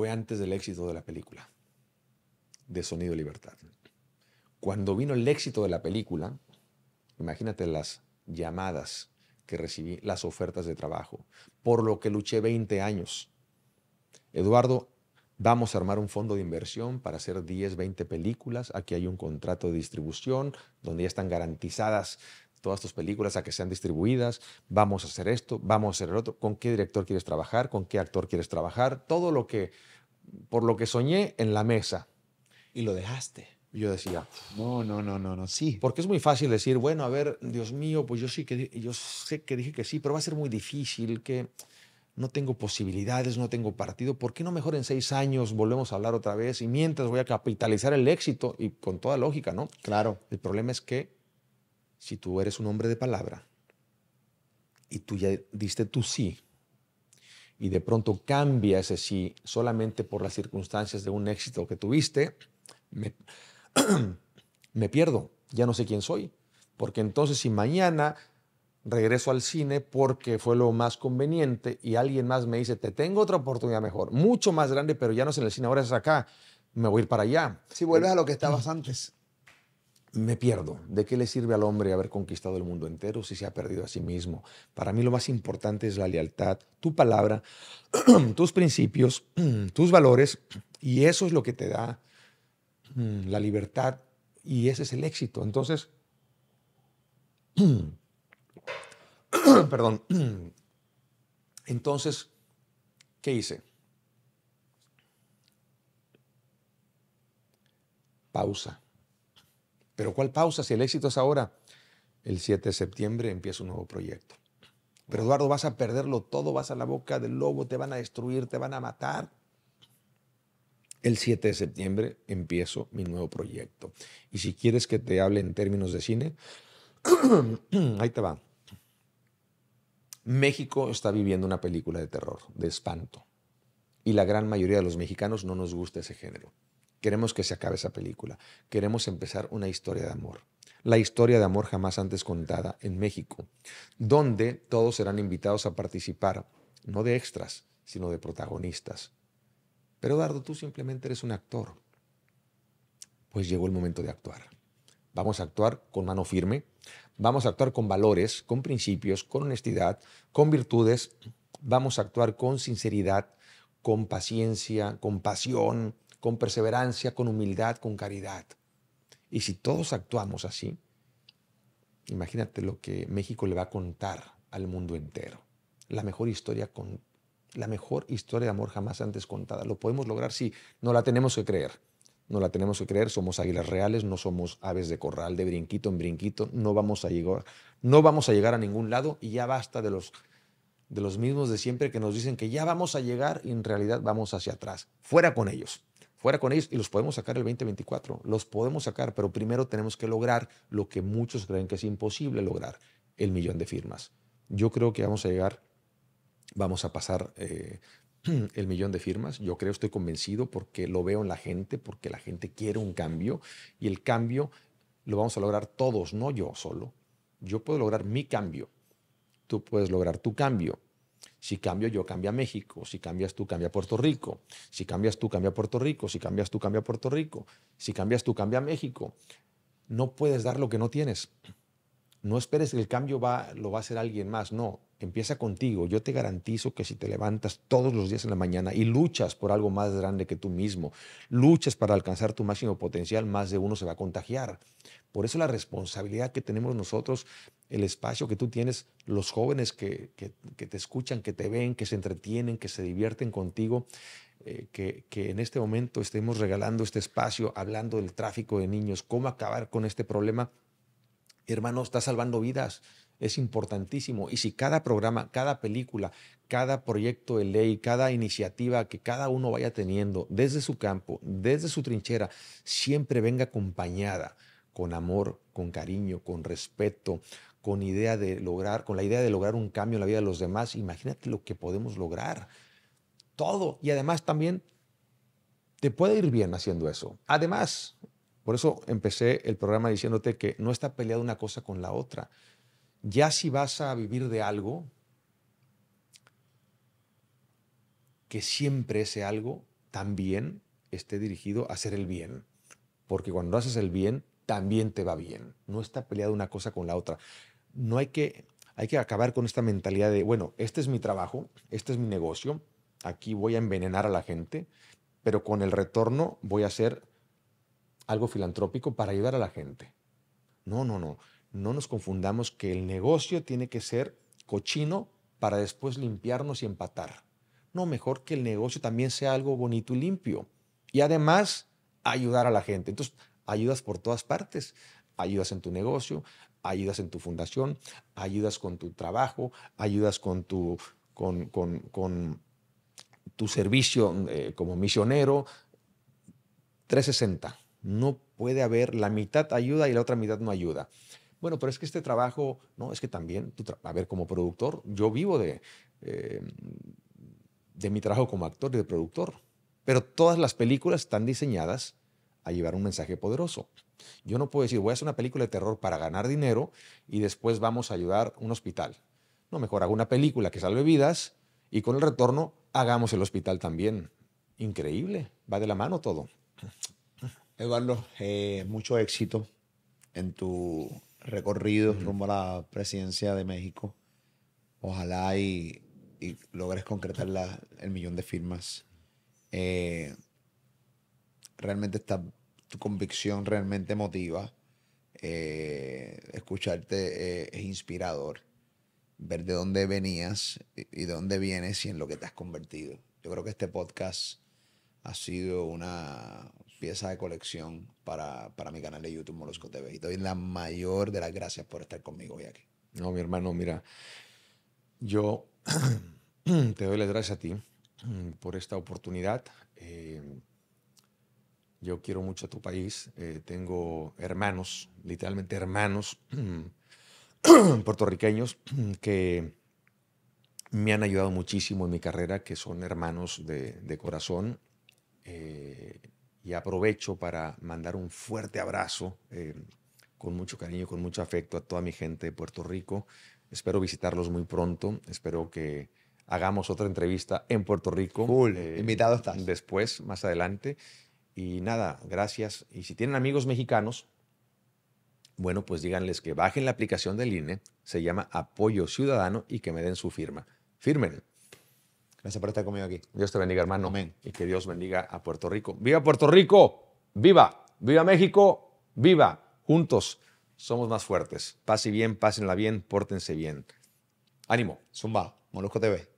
fue antes del éxito de la película, de Sonido Libertad. Cuando vino el éxito de la película, imagínate las llamadas que recibí, las ofertas de trabajo, por lo que luché 20 años. Eduardo, vamos a armar un fondo de inversión para hacer 10, 20 películas. Aquí hay un contrato de distribución donde ya están garantizadas todas tus películas a que sean distribuidas, vamos a hacer esto, vamos a hacer el otro, con qué director quieres trabajar, con qué actor quieres trabajar, todo lo que, por lo que soñé en la mesa. Y lo dejaste. yo decía, no, no, no, no, no, sí. Porque es muy fácil decir, bueno, a ver, Dios mío, pues yo sí que, yo sé que dije que sí, pero va a ser muy difícil, que no tengo posibilidades, no tengo partido, ¿por qué no mejor en seis años volvemos a hablar otra vez y mientras voy a capitalizar el éxito y con toda lógica, ¿no? Claro. El problema es que si tú eres un hombre de palabra y tú ya diste tu sí y de pronto cambia ese sí solamente por las circunstancias de un éxito que tuviste, me, me pierdo, ya no sé quién soy. Porque entonces si mañana regreso al cine porque fue lo más conveniente y alguien más me dice, te tengo otra oportunidad mejor, mucho más grande, pero ya no es en el cine, ahora es acá, me voy a ir para allá. Si vuelves eh, a lo que estabas antes me pierdo. ¿De qué le sirve al hombre haber conquistado el mundo entero si se ha perdido a sí mismo? Para mí lo más importante es la lealtad, tu palabra, tus principios, tus valores, y eso es lo que te da mm, la libertad y ese es el éxito. Entonces, perdón, entonces, ¿qué hice? Pausa pero ¿cuál pausa si el éxito es ahora? El 7 de septiembre empieza un nuevo proyecto. Pero Eduardo, vas a perderlo todo, vas a la boca del lobo, te van a destruir, te van a matar. El 7 de septiembre empiezo mi nuevo proyecto. Y si quieres que te hable en términos de cine, ahí te va. México está viviendo una película de terror, de espanto. Y la gran mayoría de los mexicanos no nos gusta ese género. Queremos que se acabe esa película. Queremos empezar una historia de amor. La historia de amor jamás antes contada en México, donde todos serán invitados a participar, no de extras, sino de protagonistas. Pero Dardo, tú simplemente eres un actor. Pues llegó el momento de actuar. Vamos a actuar con mano firme, vamos a actuar con valores, con principios, con honestidad, con virtudes, vamos a actuar con sinceridad, con paciencia, con pasión, con perseverancia, con humildad, con caridad. Y si todos actuamos así, imagínate lo que México le va a contar al mundo entero. La mejor historia con la mejor historia de amor jamás antes contada. Lo podemos lograr si no la tenemos que creer. No la tenemos que creer, somos águilas reales, no somos aves de corral, de brinquito en brinquito, no vamos a llegar, no vamos a llegar a ningún lado y ya basta de los de los mismos de siempre que nos dicen que ya vamos a llegar y en realidad vamos hacia atrás. Fuera con ellos fuera con ellos y los podemos sacar el 2024, los podemos sacar, pero primero tenemos que lograr lo que muchos creen que es imposible lograr, el millón de firmas. Yo creo que vamos a llegar, vamos a pasar eh, el millón de firmas. Yo creo, estoy convencido porque lo veo en la gente, porque la gente quiere un cambio y el cambio lo vamos a lograr todos, no yo solo. Yo puedo lograr mi cambio, tú puedes lograr tu cambio si cambio yo, cambia México. Si cambias tú, cambia Puerto Rico. Si cambias tú, cambia Puerto Rico. Si cambias tú, cambia Puerto Rico. Si cambias tú, cambia México. No puedes dar lo que no tienes. No esperes que el cambio va, lo va a hacer alguien más. No, empieza contigo. Yo te garantizo que si te levantas todos los días en la mañana y luchas por algo más grande que tú mismo, luchas para alcanzar tu máximo potencial, más de uno se va a contagiar. Por eso la responsabilidad que tenemos nosotros, el espacio que tú tienes, los jóvenes que, te escuchan, que te ven, que se entretienen, que se divierten contigo, eh, que, que, en este momento estemos regalando este espacio, hablando del tráfico de niños, cómo acabar con este problema. Hermano, está salvando vidas. Es importantísimo. Y si cada programa, cada película, cada proyecto de ley, cada iniciativa que cada uno vaya teniendo desde su campo, desde su trinchera, siempre venga acompañada con amor, con cariño, con respeto, con idea de lograr, con la idea de lograr un cambio en la vida de los demás, imagínate lo que podemos lograr. Todo. Y además también te puede ir bien haciendo eso. Además, por eso empecé el programa diciéndote que no está peleada una cosa con la otra. Ya si vas a vivir de algo, que siempre ese algo también esté dirigido a hacer el bien. Porque cuando haces el bien, también te va bien. No está peleada una cosa con la otra. No hay que, hay que acabar con esta mentalidad de, bueno, este es mi trabajo, este es mi negocio, aquí voy a envenenar a la gente, pero con el retorno voy a hacer algo filantrópico para ayudar a la gente. No, no, no. No nos confundamos que el negocio tiene que ser cochino para después limpiarnos y empatar. No, mejor que el negocio también sea algo bonito y limpio. Y además, ayudar a la gente. Entonces, ayudas por todas partes. Ayudas en tu negocio, ayudas en tu fundación, ayudas con tu trabajo, ayudas con tu, con, tu servicio eh, como misionero. 360. No puede haber la mitad ayuda y la otra mitad no ayuda. Bueno, pero es que este trabajo, no, es que también, a ver, como productor, yo vivo de, em, de mi trabajo como actor y de productor, pero todas las películas están diseñadas a llevar un mensaje poderoso. Yo no puedo decir, voy a hacer una película de terror para ganar dinero y después vamos a ayudar un hospital. No, mejor hago una película que salve vidas y con el retorno hagamos el hospital también. Increíble, va de la mano todo. Eduardo, eh, mucho éxito en tu recorrido rumbo a la presidencia de México. Ojalá y, logres concretar el millón de firmas. Eh, realmente esta tu convicción realmente motiva. Eh, escucharte eh, es inspirador. Ver de dónde venías y, de dónde vienes y en lo que te has convertido. Yo creo que este podcast ha sido una pieza de colección para, para mi canal de YouTube Molusco TV. Y te doy la mayor de las gracias por estar conmigo hoy aquí. No, mi hermano, mira, yo te doy las gracias a ti mm, por esta oportunidad. Eh, yo quiero mucho a tu país. Eh, tengo hermanos, literalmente hermanos puertorriqueños que me han ayudado muchísimo en mi carrera, que son hermanos de, corazón. Eh, y aprovecho para mandar un fuerte abrazo eh, con mucho cariño, con mucho afecto a toda mi gente de Puerto Rico. Espero visitarlos muy pronto. Espero que hagamos otra entrevista en Puerto Rico. Invitado estás. Después, más adelante. Y nada, gracias. Y si tienen amigos mexicanos, bueno, pues díganles que bajen la aplicación del INE, se llama Apoyo Ciudadano y que me den su firma. Firmen. Gracias por estar conmigo aquí. Dios te bendiga, hermano. Amén. Y que Dios bendiga a Puerto Rico. ¡Viva Puerto Rico! ¡Viva! ¡Viva México! ¡Viva! Juntos somos más fuertes. Pase bien, pásenla bien, pórtense bien. Ánimo. Zumba, Molusco TV.